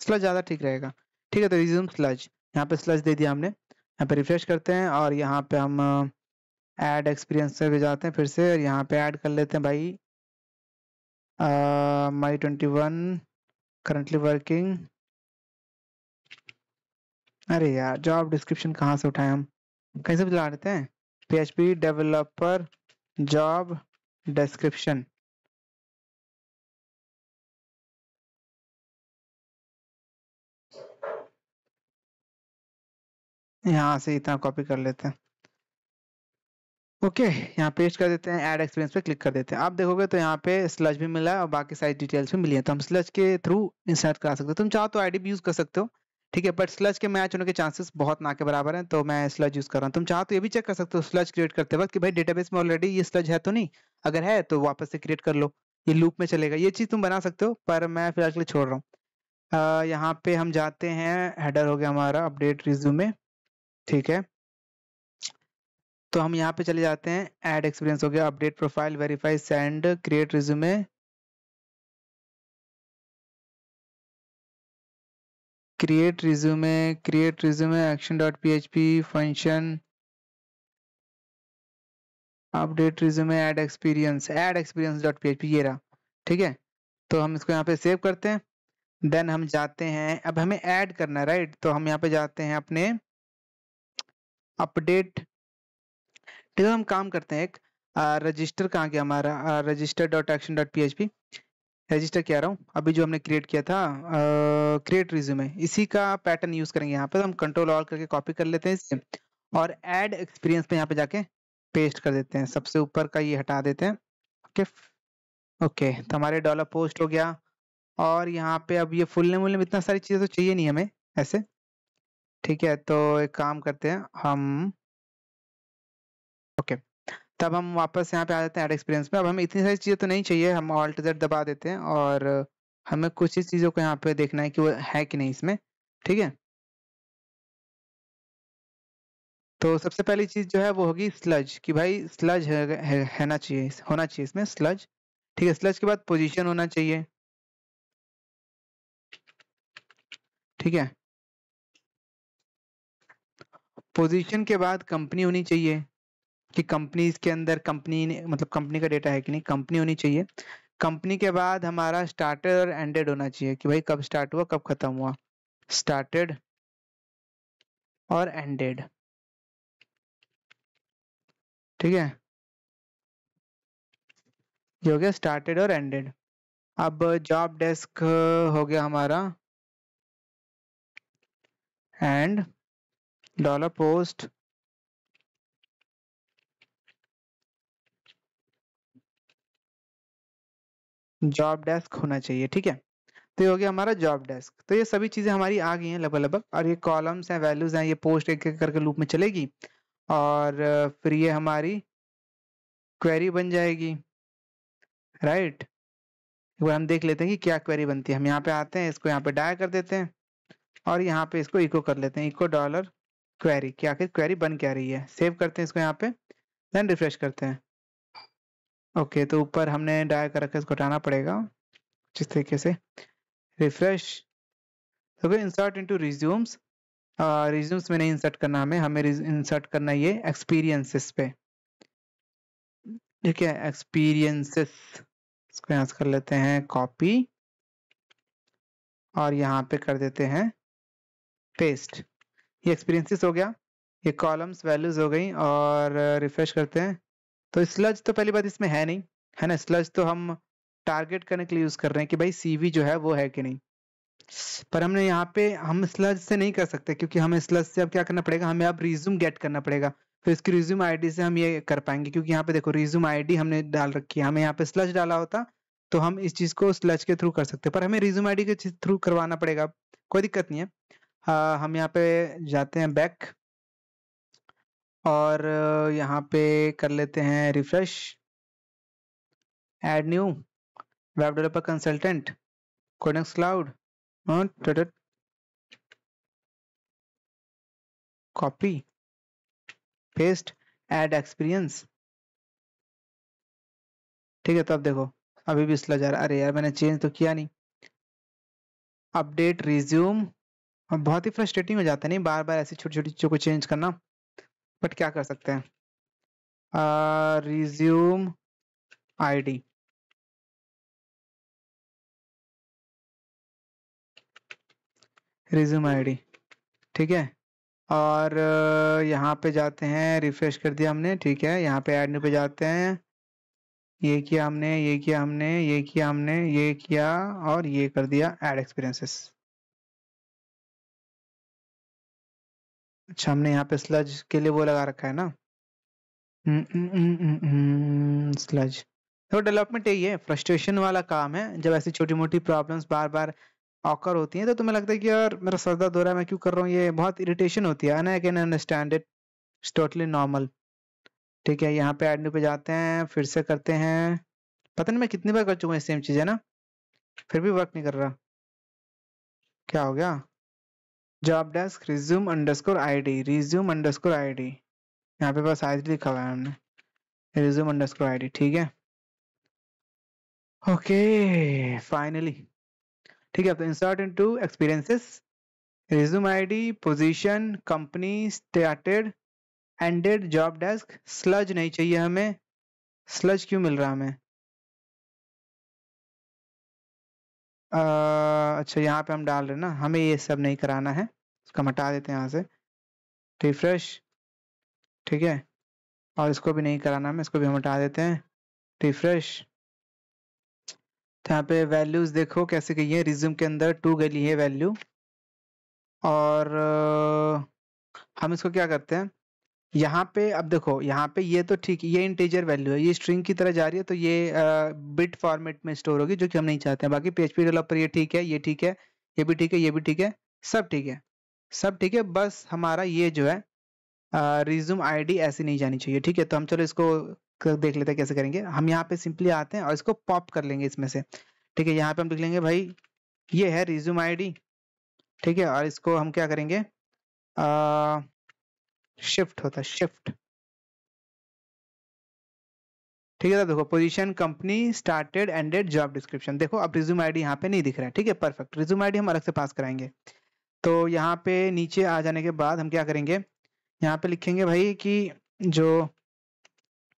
Speaker 2: स्लज ज़्यादा ठीक रहेगा
Speaker 1: ठीक है तो रिज्यूम स्लज यहाँ पे स्लज दे दिया हमने यहाँ पे रिफ्रेश करते हैं और यहाँ पे हम ऐड एक्सपीरियंस में भी जाते हैं फिर से और यहाँ पे ऐड कर लेते हैं भाई May twenty one currently working अरे यार जॉब डिस्क्रिप्शन कहाँ से उठाए हम कहीं से भी चला देते हैं
Speaker 2: पी डेवलपर जॉब डिस्क्रिप्शन यहाँ से इतना कॉपी कर लेते हैं
Speaker 1: ओके okay, यहाँ पेस्ट कर देते हैं ऐड एक्सपीरियंस पे क्लिक कर देते हैं आप देखोगे तो यहाँ पे स्लज भी मिला है और बाकी सारी डिटेल्स भी मिली है तो हम स्लज के थ्रू इंसर्ट करा सकते हो तुम चाहो तो आईडी भी यूज कर सकते हो ठीक है बट स्लज के मैच होने के चांसेस बहुत ना के बराबर हैं तो मैं स्लज यूज कर रहा हूँ तुम चाहो तो ये भी चेक कर सकते हो स्लज क्रिएट करते वक्त कि भाई डेटाबेस में ऑलरेडी ये स्लज है तो नहीं अगर है तो वापस से क्रिएट कर लो ये लूप में चलेगा ये चीज तुम बना सकते हो पर मैं फिलहाल के लिए छोड़ रहा हूँ यहाँ पे हम जाते हैं हेडर हो गया हमारा अपडेट रिज्यूम में ठीक है तो हम
Speaker 2: यहाँ पे चले जाते हैं एड एक्सपीरियंस हो गया update profile verify send create resume create resume create resume action.php function
Speaker 1: update resume add experience add experience dot P ये रहा ठीक है तो हम इसको यहाँ पे सेव करते हैं देन हम जाते हैं अब हमें ऐड करना है राइट तो हम यहाँ पे जाते हैं अपने अपडेट ठीक है हम काम करते हैं एक रजिस्टर कहाँ गया हमारा register dot action dot P H P register किया रहा हूँ अभी जो हमने क्रिएट किया था क्रिएट रिज्यूमे इसी का पैटर्न यूज करेंगे यहाँ पे तो हम कंट्रोल ऑल करके कॉपी कर लेते हैं इसे और एड एक्सपीरियंस पे यहाँ पे जाके पेस्ट कर देते हैं सबसे ऊपर का ये हटा देते हैं ओके ओके तो हमारे डॉलर पोस्ट हो गया और यहाँ पे अब ये फुल नेम वुल इतना सारी चीज़ें तो चाहिए नहीं हमें ऐसे ठीक है तो एक काम करते हैं हम ओके तब हम वापस यहाँ पे आ जाते हैं ऐड एक्सपीरियंस में अब हमें इतनी सारी चीज़ें तो नहीं चाहिए हम ऑल्ट जेड दबा देते हैं और हमें कुछ ही चीज़ों को यहाँ पे देखना है कि वो है कि नहीं इसमें ठीक है तो सबसे पहली चीज़ जो है वो होगी स्लज कि भाई स्लज है, है, है ना चाहिए होना चाहिए इसमें स्लज ठीक है स्लज के बाद पोजिशन
Speaker 2: होना चाहिए ठीक है पोजीशन के बाद कंपनी होनी चाहिए
Speaker 1: कि कंपनीज के अंदर कंपनी मतलब कंपनी का डेटा है कि नहीं कंपनी होनी चाहिए कंपनी के बाद हमारा स्टार्टेड और एंडेड होना चाहिए कि भाई कब स्टार्ट हुआ कब खत्म हुआ स्टार्टेड
Speaker 2: और एंडेड ठीक है ये हो गया स्टार्टेड और एंडेड अब जॉब डेस्क हो गया हमारा and dollar post
Speaker 1: job desc होना चाहिए ठीक है तो ये हो गया हमारा जॉब डेस्क तो ये सभी चीज़ें हमारी आ गई हैं लगभग लगभग और ये कॉलम्स हैं वैल्यूज़ हैं ये पोस्ट एक एक करके लूप में चलेगी और फिर ये हमारी क्वेरी बन जाएगी राइट वो हम देख लेते हैं कि क्या क्वेरी बनती है हम यहाँ पे आते हैं इसको यहाँ पे डाय कर देते हैं और यहाँ पे इसको इको कर लेते हैं इको डॉलर क्वेरी क्या आखिर क्वेरी बन क्या रही है सेव करते हैं इसको यहाँ पे देन रिफ्रेश करते हैं ओके तो ऊपर हमने डाया कर रखे इसको हटाना पड़ेगा जिस तरीके से रिफ्रेश फिर इंसर्ट इनटू रिज्यूम्स रिज्यूम्स में नहीं इंसर्ट करना हमें हमें इंसर्ट करना ये एक्सपीरियंसेस पे ठीक है एक्सपीरियंसेस इसको यहाँ कर लेते हैं कॉपी और यहाँ पे कर देते हैं पेस्ट ये एक्सपीरियंसेस हो गया ये कॉलम्स वैल्यूज हो गई और रिफ्रेश करते हैं तो स्लज तो पहली बात इसमें है नहीं है ना स्लज तो हम टारगेट करने के लिए यूज कर रहे हैं कि भाई सीवी जो है वो है कि नहीं पर हमने यहाँ पे हम स्लज से नहीं कर सकते क्योंकि हमें स्लज से अब क्या करना पड़ेगा हमें अब रिज्यूम गेट करना पड़ेगा तो इसकी रिज्यूम आईडी से हम ये कर पाएंगे क्योंकि यहाँ पे देखो रिज्यूम आईडी हमने डाल रखी है हमें यहाँ पे स्लज डाला होता तो हम इस चीज को स्लज के थ्रू कर सकते पर हमें रिज्यूम आईडी के थ्रू करवाना पड़ेगा कोई दिक्कत नहीं है आ, हम यहाँ पे जाते हैं बैक और यहाँ पे कर लेते हैं refresh add new web developer consultant Codex Cloud
Speaker 2: copy paste add experience ठीक है तो अब देखो अभी भी इसला जा रहा है अरे
Speaker 1: यार मैंने चेंज तो किया नहीं अपडेट रिज्यूम बहुत ही फ्रस्ट्रेटिंग हो जाता है नहीं बार बार ऐसी छोटी छोटी चीज़ों को चेंज करना बट क्या कर सकते हैं
Speaker 2: रिज्यूम आईडी रिज्यूम आईडी
Speaker 1: ठीक है और uh, यहाँ पे जाते हैं रिफ्रेश कर दिया हमने ठीक है यहाँ पे एड न्यू पे जाते हैं ये किया हमने ये किया हमने ये किया हमने
Speaker 2: ये किया और ये कर दिया एड एक्सपीरियंसेस अच्छा हमने यहाँ पे स्लज के लिए वो लगा रखा है ना स्लज
Speaker 1: तो डेवलपमेंट यही है फ्रस्ट्रेशन वाला काम है जब ऐसी छोटी मोटी प्रॉब्लम्स बार बार ऑकर होती हैं तो तुम्हें लगता है कि यार मेरा सरदा दौरा रहा है मैं क्यों कर रहा हूँ ये बहुत इरिटेशन होती है and I can understand it it's totally normal ठीक है यहाँ पे एडमी पे जाते हैं फिर से करते हैं पता नहीं मैं कितनी बार कर चुका हूँ सेम चीज़ है ना फिर भी वर्क नहीं कर रहा क्या हो गया job desc resume underscore I D resume underscore I D यहाँ पे बस आई डी लिखा हुआ है हमने resume underscore I D ठीक है ओके फाइनली ठीक है तो insert into experiences resume I D position company started ended job desc स्लज नहीं चाहिए हमें स्लज क्यों मिल रहा हमें अच्छा यहाँ पे हम डाल रहे हैं ना हमें ये सब नहीं कराना है इसको हम हटा देते हैं यहाँ से रिफ्रेश ठीक है और इसको भी नहीं कराना हमें इसको भी हम हटा देते हैं रिफ्रेश तो यहाँ पे वैल्यूज देखो कैसे गई है रिज्यूम के अंदर टू गई है वैल्यू और हम इसको क्या करते हैं यहाँ पे अब देखो यहाँ पे ये तो ठीक ये इंटीजर वैल्यू है ये स्ट्रिंग की तरह जा रही है तो ये बिट फॉर्मेट में स्टोर होगी जो कि हम नहीं चाहते हैं बाकी पीएचपी डेवलपर ये ठीक है ये ठीक है ये भी ठीक है ये भी ठीक है सब ठीक है सब ठीक है बस हमारा ये जो है रिज्यूम आईडी ऐसी नहीं जानी चाहिए ठीक है तो हम चलो इसको देख लेते हैं कैसे करेंगे हम यहाँ पे सिंपली आते हैं और इसको पॉप कर लेंगे इसमें से ठीक है यहाँ पे हम लिख लेंगे भाई ये है रिज्यूम डी ठीक है और इसको हम क्या करेंगे आ, शिफ्ट होता है शिफ्ट ठीक है तो देखो position company started ended job description देखो अब रिज्यूम आईडी यहाँ पे नहीं दिख रहा है ठीक है परफेक्ट रिज्यूम आईडी हम अलग से पास कराएंगे तो यहाँ पे नीचे आ जाने के बाद हम क्या करेंगे यहाँ पे लिखेंगे भाई कि जो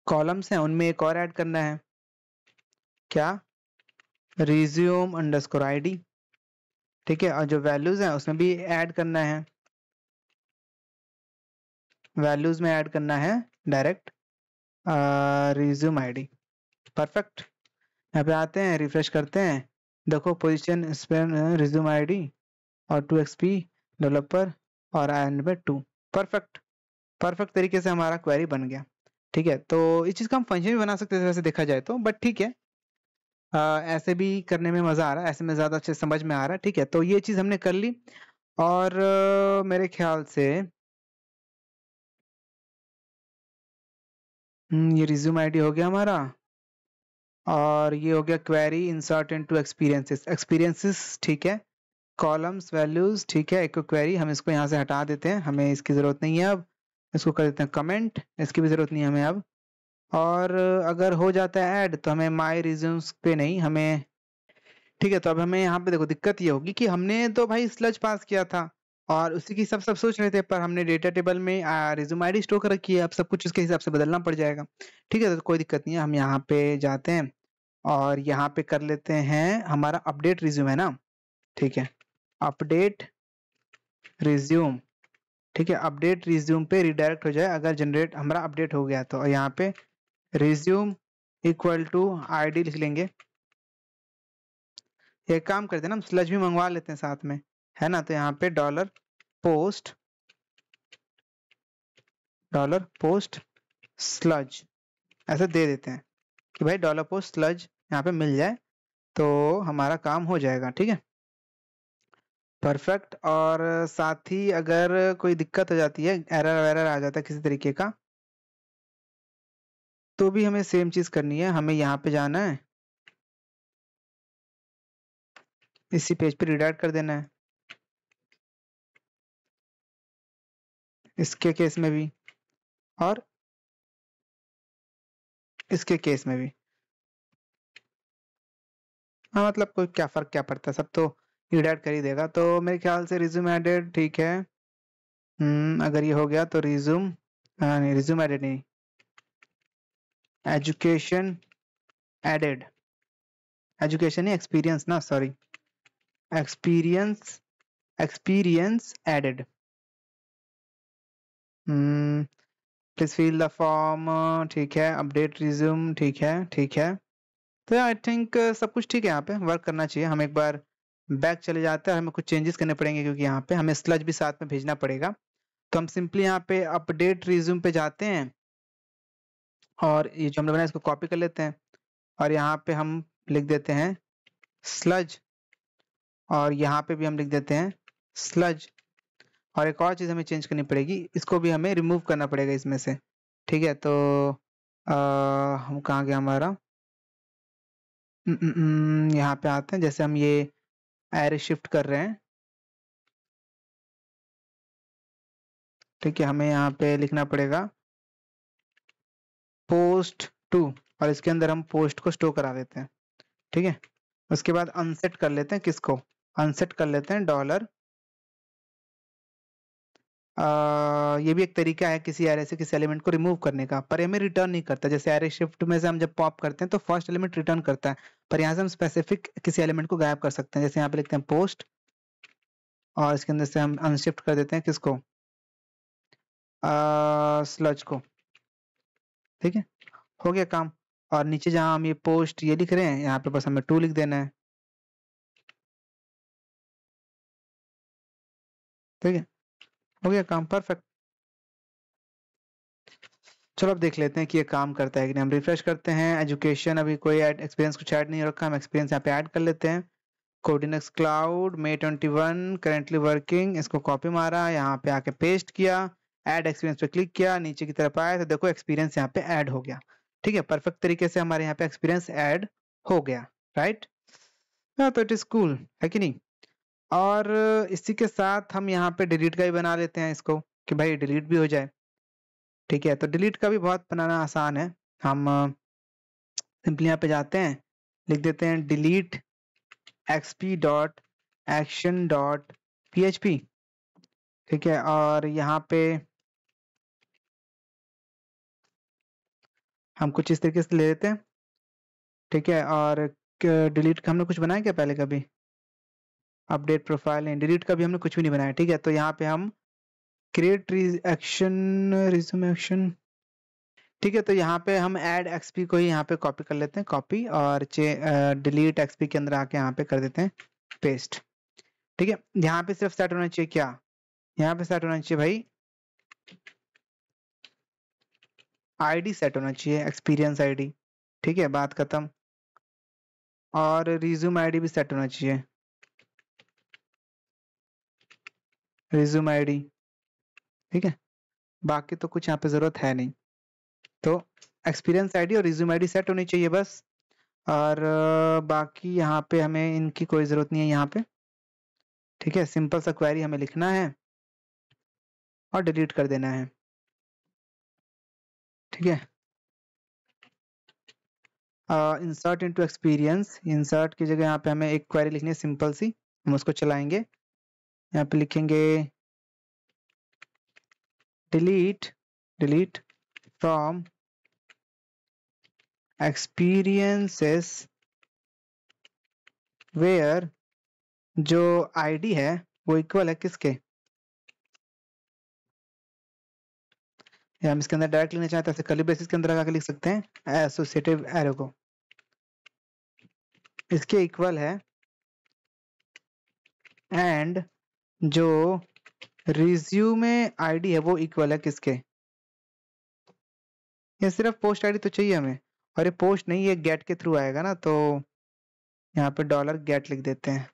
Speaker 1: कॉलम्स हैं उनमें एक और ऐड करना है क्या रिज्यूम अंडरस्कोर आईडी ठीक है और जो वैल्यूज हैं उसमें भी ऐड करना है वैल्यूज में ऐड करना है डायरेक्ट रिज्यूम आईडी परफेक्ट यहाँ पे आते हैं रिफ्रेश करते हैं देखो पोजीशन स्पेन रिज्यूम आईडी और टू एक्सपी डेवलपर और I and to perfect perfect तरीके से हमारा क्वेरी बन गया ठीक है तो इस चीज़ का हम फंक्शन भी बना सकते हैं वैसे देखा जाए तो बट ठीक है आ, ऐसे भी करने में मज़ा आ रहा है ऐसे में ज़्यादा अच्छे समझ में आ रहा है ठीक है तो ये चीज़ हमने कर ली और
Speaker 2: आ, मेरे ख्याल से हम्म, ये रिज्यूम आईडी हो गया हमारा और ये हो गया query insert
Speaker 1: to experiences experiences ठीक है कॉलम्स वैल्यूज ठीक है एक क्वेरी हम इसको यहाँ से हटा देते हैं हमें इसकी ज़रूरत नहीं है अब इसको कर देते हैं कमेंट इसकी भी ज़रूरत नहीं है हमें अब और अगर हो जाता है ऐड तो हमें माई रिज्यूम्स पे नहीं हमें ठीक है तो अब हमें यहाँ पे देखो दिक्कत ये होगी कि हमने तो भाई स्लज पास किया था और उसी की सब सब सोच रहे थे पर हमने डेटा टेबल में रिज्यूम आई स्टोर कर रखी है अब सब कुछ उसके हिसाब से बदलना पड़ जाएगा ठीक है तो कोई दिक्कत नहीं है हम यहाँ पे जाते हैं और यहाँ पे कर लेते हैं हमारा अपडेट रिज्यूम है ना ठीक है अपडेट रिज्यूम ठीक है अपडेट रिज्यूम पे रिडायरेक्ट हो जाए अगर जनरेट हमारा अपडेट हो गया तो यहाँ पे रिज्यूम इक्वल टू आईडी लिख लेंगे एक काम करते हैं ना हम स्लज भी मंगवा लेते हैं साथ में है ना तो यहाँ पे डॉलर पोस्ट डॉलर पोस्ट स्लज ऐसे दे देते हैं कि भाई डॉलर पोस्ट स्लज यहाँ पे मिल जाए तो हमारा काम हो जाएगा ठीक है परफेक्ट और साथ ही अगर कोई दिक्कत हो जाती है एरर वेरर आ जाता है किसी तरीके का तो भी हमें सेम चीज करनी है हमें यहाँ पे जाना है
Speaker 2: इसी पेज पे रिडायरेक्ट कर देना है इसके केस में भी और इसके केस में भी
Speaker 1: हाँ मतलब कोई क्या फर्क क्या पड़ता है सब तो यू कर ही देगा तो मेरे ख्याल से रिज्यूम एडेड ठीक है हम्म, अगर ये हो गया तो रिज्यूम हाँ, नहीं रिज्यूम एडेड नहीं एजुकेशन एडेड एजुकेशन ही एक्सपीरियंस ना sorry experience experience added please fill the form ठीक है अपडेट रिज्यूम ठीक है ठीक है तो आई थिंक uh, सब कुछ ठीक है यहाँ पे वर्क करना चाहिए हम एक बार बैक चले जाते हैं हमें कुछ चेंजेस करने पड़ेंगे क्योंकि यहाँ पे हमें स्लज भी साथ में भेजना पड़ेगा तो हम सिंपली यहाँ पे अपडेट रिज्यूम पे जाते हैं और ये जो हम लोग इसको कॉपी कर लेते हैं और यहाँ पे हम लिख देते हैं स्लज और यहाँ पे भी हम लिख देते हैं स्लज और एक और चीज़ हमें चेंज करनी पड़ेगी इसको भी हमें रिमूव करना पड़ेगा इसमें से ठीक है तो
Speaker 2: आ, हम कहाँ गया हमारा हम्म, हम्म, हम्म, यहाँ पे आते हैं जैसे हम ये एरे शिफ्ट कर रहे हैं ठीक है हमें यहाँ पे लिखना पड़ेगा
Speaker 1: पोस्ट टू और इसके अंदर हम पोस्ट को स्टोर करा देते हैं ठीक है उसके बाद अनसेट कर लेते हैं किसको अनसेट कर लेते हैं डॉलर ये भी एक तरीका है किसी एरे से किसी एलिमेंट को रिमूव करने का पर हमें रिटर्न नहीं करता जैसे एरे शिफ्ट में से हम जब पॉप करते हैं तो फर्स्ट एलिमेंट रिटर्न करता है पर यहाँ से हम स्पेसिफिक किसी एलिमेंट को गायब कर सकते हैं जैसे यहाँ पे लिखते हैं पोस्ट और इसके अंदर से हम अनशिफ्ट कर देते हैं किसको स्लज को ठीक है हो गया काम और नीचे जहाँ हम ये पोस्ट ये लिख रहे हैं यहाँ पे बस हमें टू लिख देना है
Speaker 2: ठीक है हो गया काम परफेक्ट चलो अब देख लेते हैं कि
Speaker 1: ये काम करता है कि नहीं हम रिफ्रेश करते हैं एजुकेशन अभी कोई एक्सपीरियंस कुछ ऐड नहीं रखा हम एक्सपीरियंस यहाँ पे ऐड कर लेते हैं Codinix Cloud May twenty one currently working इसको कॉपी मारा यहाँ पे आके पेस्ट किया ऐड एक्सपीरियंस पे क्लिक किया नीचे की तरफ आया तो देखो एक्सपीरियंस यहाँ पे ऐड हो गया ठीक है परफेक्ट तरीके से हमारे यहाँ पे एक्सपीरियंस ऐड हो गया राइट हाँ, तो इट इज कूल है कि नहीं और इसी के साथ हम यहाँ पे डिलीट का भी बना लेते हैं इसको कि भाई डिलीट भी हो जाए ठीक है तो डिलीट का भी बहुत बनाना आसान है हम सिंपली यहाँ पे जाते हैं लिख देते हैं delete XP dot action dot P H P ठीक है और यहाँ पे हम कुछ इस तरीके से ले लेते हैं ठीक है और डिलीट का हमने कुछ बनाया क्या पहले कभी अपडेट प्रोफाइल एंड डिलीट का भी हमने कुछ भी नहीं बनाया ठीक है तो यहाँ पे हम क्रिएट एक्शन रिज्यूम एक्शन ठीक है तो यहाँ पे हम ऐड एक्सपी को ही यहाँ पे कॉपी कर लेते हैं कॉपी और डिलीट एक्सपी के अंदर आके यहाँ पे कर देते हैं पेस्ट ठीक है यहाँ पे सिर्फ सेट होना चाहिए क्या यहाँ पे सेट होना चाहिए भाई आईडी सेट होना चाहिए एक्सपीरियंस आईडी ठीक है बात खत्म और रिज्यूम आईडी भी सेट होना चाहिए रिज्यूम आईडी ठीक है बाकी तो कुछ यहाँ पे जरूरत है नहीं तो एक्सपीरियंस आईडी और रिज्यूम आईडी सेट होनी चाहिए बस और बाकी यहाँ पे हमें इनकी कोई ज़रूरत नहीं है यहाँ पे ठीक है सिंपल सा क्वेरी हमें लिखना है और डिलीट कर देना है ठीक है इंसर्ट इनटू एक्सपीरियंस इंसर्ट की जगह यहाँ पे हमें एक क्वेरी लिखनी है सिंपल सी हम उसको चलाएंगे यहाँ पे लिखेंगे
Speaker 2: delete delete from experiences
Speaker 1: where जो आईडी है वो इक्वल है किसके या हम इसके अंदर डायरेक्ट लेना चाहते हैं ऐसे कली बेसिस के अंदर लगा के लिख सकते हैं एसोसिएटिव एरो को इसके इक्वल है एंड जो रिज्यूमे आईडी है वो इक्वल है किसके ये सिर्फ पोस्ट आईडी तो चाहिए हमें और ये पोस्ट नहीं ये गेट के थ्रू आएगा ना तो यहाँ पे डॉलर
Speaker 2: गेट लिख देते हैं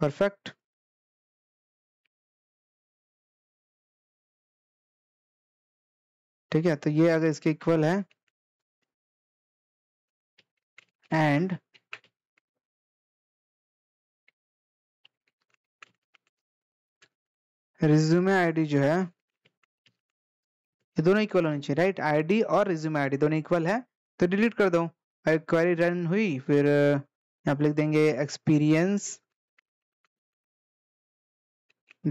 Speaker 2: परफेक्ट ठीक है तो ये अगर इसके इक्वल है एंड रिज्यूमे आईडी जो है
Speaker 1: ये दोनों इक्वल होनी चाहिए राइट आईडी और रिज्यूमे आईडी दोनों इक्वल है तो डिलीट कर दो क्वेरी रन हुई फिर आप लिख देंगे एक्सपीरियंस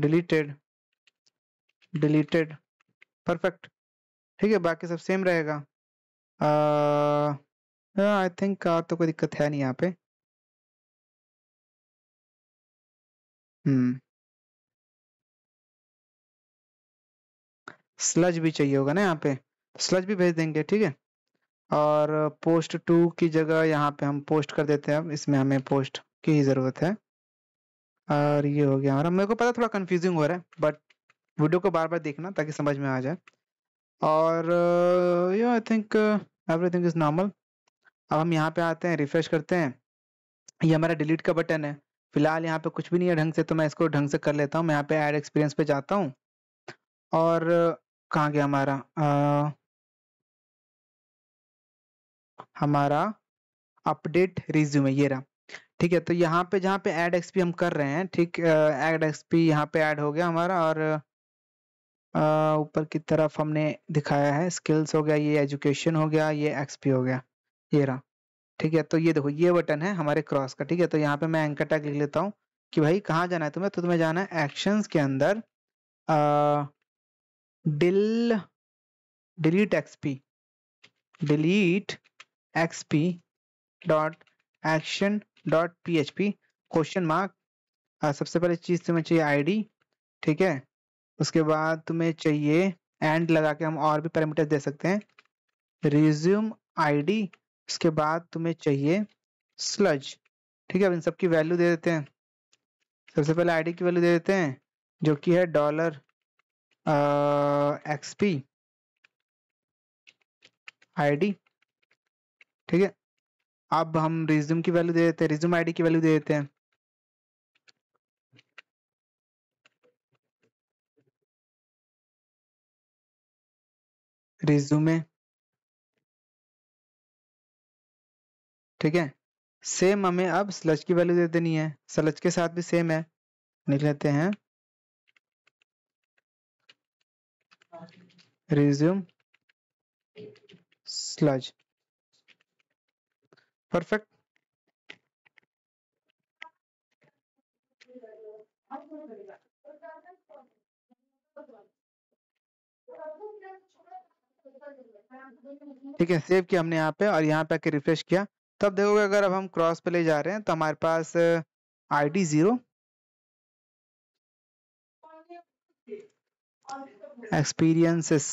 Speaker 2: डिलीटेड डिलीटेड परफेक्ट ठीक है बाकी सब सेम रहेगा आई थिंक तो कोई दिक्कत है नहीं यहाँ पे हम्म स्लज भी चाहिए होगा ना यहाँ पे स्लज भी भेज देंगे ठीक है
Speaker 1: और पोस्ट टू की जगह यहाँ पे हम पोस्ट कर देते हैं अब इसमें हमें पोस्ट की ही ज़रूरत है और ये हो गया हमारा मेरे को पता थोड़ा कंफ्यूजिंग हो रहा है बट वीडियो को बार बार देखना ताकि समझ में आ जाए और you I think everything is normal अब हम यहाँ पे आते हैं रिफ्रेश करते हैं ये हमारा डिलीट का बटन है फिलहाल यहाँ पे कुछ भी नहीं है ढंग से तो मैं इसको ढंग से कर लेता हूँ मैं यहाँ पे एड एक्सपीरियंस पे जाता हूँ और कहाँ गया हमारा आ, हमारा अपडेट रिज्यूम ये रहा ठीक है तो यहाँ पे जहाँ पे एड एक्सपी हम कर रहे हैं ठीक एड एक्सपी यहाँ पे ऐड हो गया हमारा और ऊपर की तरफ हमने दिखाया है स्किल्स हो गया ये एजुकेशन हो गया ये एक्सपी हो गया ये रहा ठीक है तो ये देखो ये बटन है हमारे क्रॉस का ठीक है तो यहाँ पे मैं एंकर टैग लिख लेता हूँ कि भाई कहाँ जाना है तुम्हें तो तुम्हें जाना है एक्शंस के अंदर आ, del delete exp delete XP dot action dot P H P question mark सबसे पहले चीज तुम्हें चाहिए आईडी ठीक है उसके बाद तुम्हें चाहिए एंड लगा के हम और भी पैरामीटर दे सकते हैं रिज्यूम आईडी उसके बाद तुम्हें चाहिए स्लज ठीक है अब इन सब की वैल्यू दे देते हैं सबसे पहले आईडी की वैल्यू दे देते हैं जो कि है डॉलर एक्सपी आईडी ठीक है अब हम रिज्यूम की वैल्यू दे देते हैं रिज्यूम आईडी की वैल्यू दे देते हैं
Speaker 2: रिज्यूमे ठीक है सेम हमें अब स्लच की वैल्यू दे देनी है
Speaker 1: स्लच के साथ भी सेम है
Speaker 2: लिख लेते हैं resume sludge perfect ठीक है
Speaker 1: सेव किया हमने यहाँ पे और यहाँ पे आके रिफ्रेश किया तब देखोगे अगर अब हम क्रॉस पे ले जा रहे हैं तो हमारे पास आईडी डी जीरो एक्सपीरियंसेस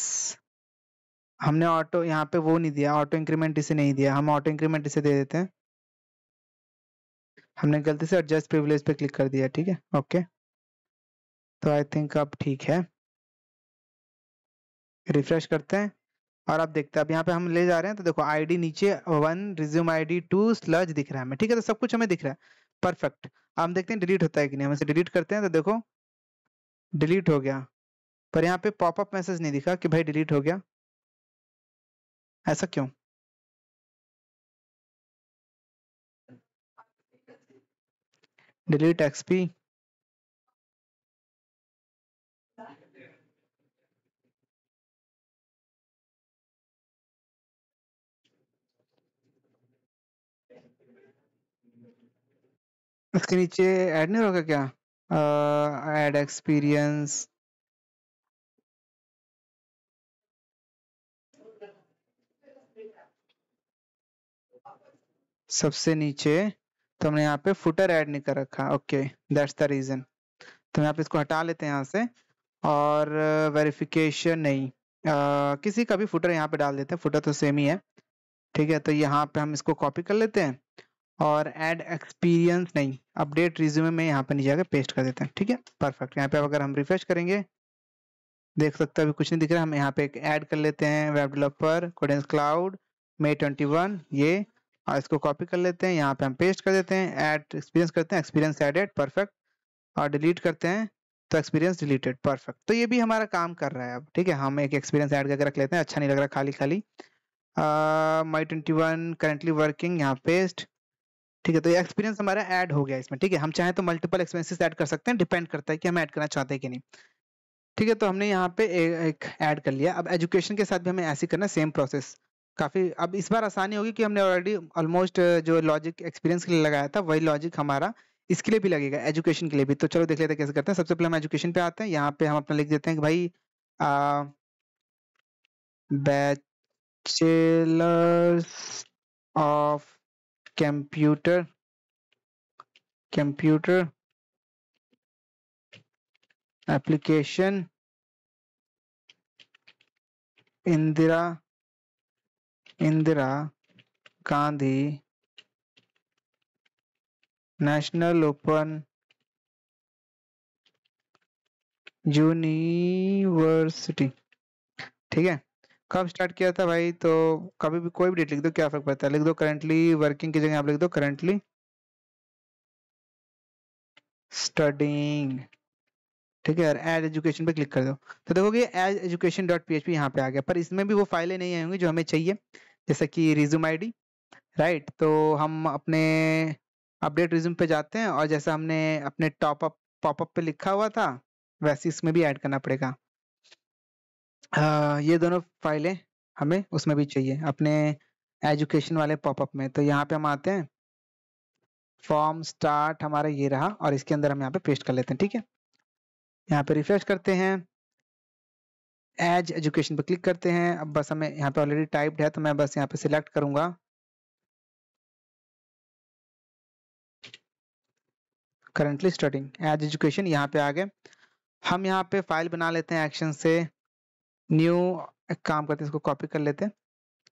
Speaker 1: हमने ऑटो यहाँ पे वो नहीं दिया ऑटो इंक्रीमेंट इसे नहीं दिया हम ऑटो इंक्रीमेंट इसे दे देते हैं हमने गलती से एडजस्ट प्रिविलेज पे क्लिक कर दिया ठीक है ओके तो आई थिंक अब ठीक है रिफ्रेश करते हैं और आप देखते हैं अब यहाँ पे हम ले जा रहे हैं तो देखो आईडी नीचे वन रिज्यूम आईडी टू स्लज दिख रहा है हमें ठीक है तो सब कुछ हमें दिख रहा है परफेक्ट हम देखते हैं डिलीट होता है कि नहीं हम इसे डिलीट करते हैं तो देखो डिलीट हो गया पर यहाँ
Speaker 2: पे पॉपअप मैसेज नहीं दिखा कि भाई डिलीट हो गया ऐसा क्यों डिलीट एक्सपी इसके नीचे ऐड नहीं होगा क्या ऐड एक्सपीरियंस सबसे नीचे तो हमने यहाँ पे फुटर ऐड नहीं कर
Speaker 1: रखा ओके दैट्स द रीजन तो यहाँ पे इसको हटा लेते हैं यहाँ से और वेरिफिकेशन uh, नहीं आ, uh, किसी का भी फुटर यहाँ पे डाल देते हैं फुटर तो सेम ही है ठीक है तो यहाँ पे हम इसको कॉपी कर लेते हैं और ऐड एक्सपीरियंस नहीं अपडेट रिज्यूमे में यहाँ पे नीचे जाकर पेस्ट कर देते हैं ठीक है परफेक्ट यहाँ पे अगर हम रिफ्रेश करेंगे देख सकते हैं अभी कुछ नहीं दिख रहा हम यहाँ पे एक ऐड कर लेते हैं web developer Codence Cloud May twenty one ये और हाँ, इसको कॉपी कर लेते हैं यहाँ पे हम पेस्ट कर देते हैं एड एक्सपीरियंस करते हैं एक्सपीरियंस एडेड परफेक्ट और डिलीट करते हैं तो एक्सपीरियंस डिलीटेड परफेक्ट तो ये भी हमारा काम कर रहा है अब ठीक है हम एक एक्सपीरियंस ऐड करके रख लेते हैं अच्छा नहीं लग रहा खाली खाली May twenty one currently working यहाँ पेस्ट ठीक है तो ये एक्सपीरियंस हमारा ऐड हो गया इसमें ठीक है हम चाहें तो मल्टीपल एक्सपेंसिस ऐड कर सकते हैं डिपेंड करता है कि हम ऐड करना चाहते हैं कि नहीं ठीक है तो हमने यहाँ पे एक ऐड कर लिया अब एजुकेशन के साथ भी हमें ऐसे करना सेम प्रोसेस काफ़ी अब इस बार आसानी होगी कि हमने ऑलरेडी ऑलमोस्ट जो लॉजिक एक्सपीरियंस के लिए लगाया था वही लॉजिक हमारा इसके लिए भी लगेगा एजुकेशन के लिए भी तो चलो देख लेते हैं कैसे करते हैं सबसे पहले हम एजुकेशन पे आते हैं यहाँ पे हम अपना लिख देते हैं कि भाई
Speaker 2: bachelors of computer computer application Indira Indira
Speaker 1: Gandhi National Open University ठीक है कब स्टार्ट किया था भाई तो कभी भी कोई भी डेट लिख दो क्या फर्क पड़ता है लिख दो करंटली वर्किंग की जगह आप लिख दो करंटली स्टडिंग ठीक है एज एजुकेशन पे क्लिक कर दो तो देखोगे add education dot P H P यहाँ पे आ गया पर इसमें भी वो फाइलें नहीं आई होंगी जो हमें चाहिए जैसे कि रिज्यूम आईडी राइट तो हम अपने अपडेट रिज्यूम पे जाते हैं और जैसा हमने अपने टॉप अप पॉपअप पे लिखा हुआ था वैसे इसमें भी ऐड करना पड़ेगा आ, ये दोनों फाइलें हमें उसमें भी चाहिए अपने एजुकेशन वाले पॉपअप में तो यहाँ पे हम आते हैं फॉर्म स्टार्ट हमारा ये रहा और इसके अंदर हम यहाँ पे पेस्ट कर लेते हैं ठीक है यहाँ पे रिफ्रेश करते हैं
Speaker 2: एज एजुकेशन पर क्लिक करते हैं अब बस हमें यहाँ पे ऑलरेडी टाइप्ड है तो मैं बस यहाँ पे सिलेक्ट करूंगा
Speaker 1: करंटली स्टार्टिंग एज एजुकेशन यहाँ पे आ गए हम यहाँ पे फाइल बना लेते हैं एक्शन से न्यू एक काम करते हैं इसको कॉपी कर लेते हैं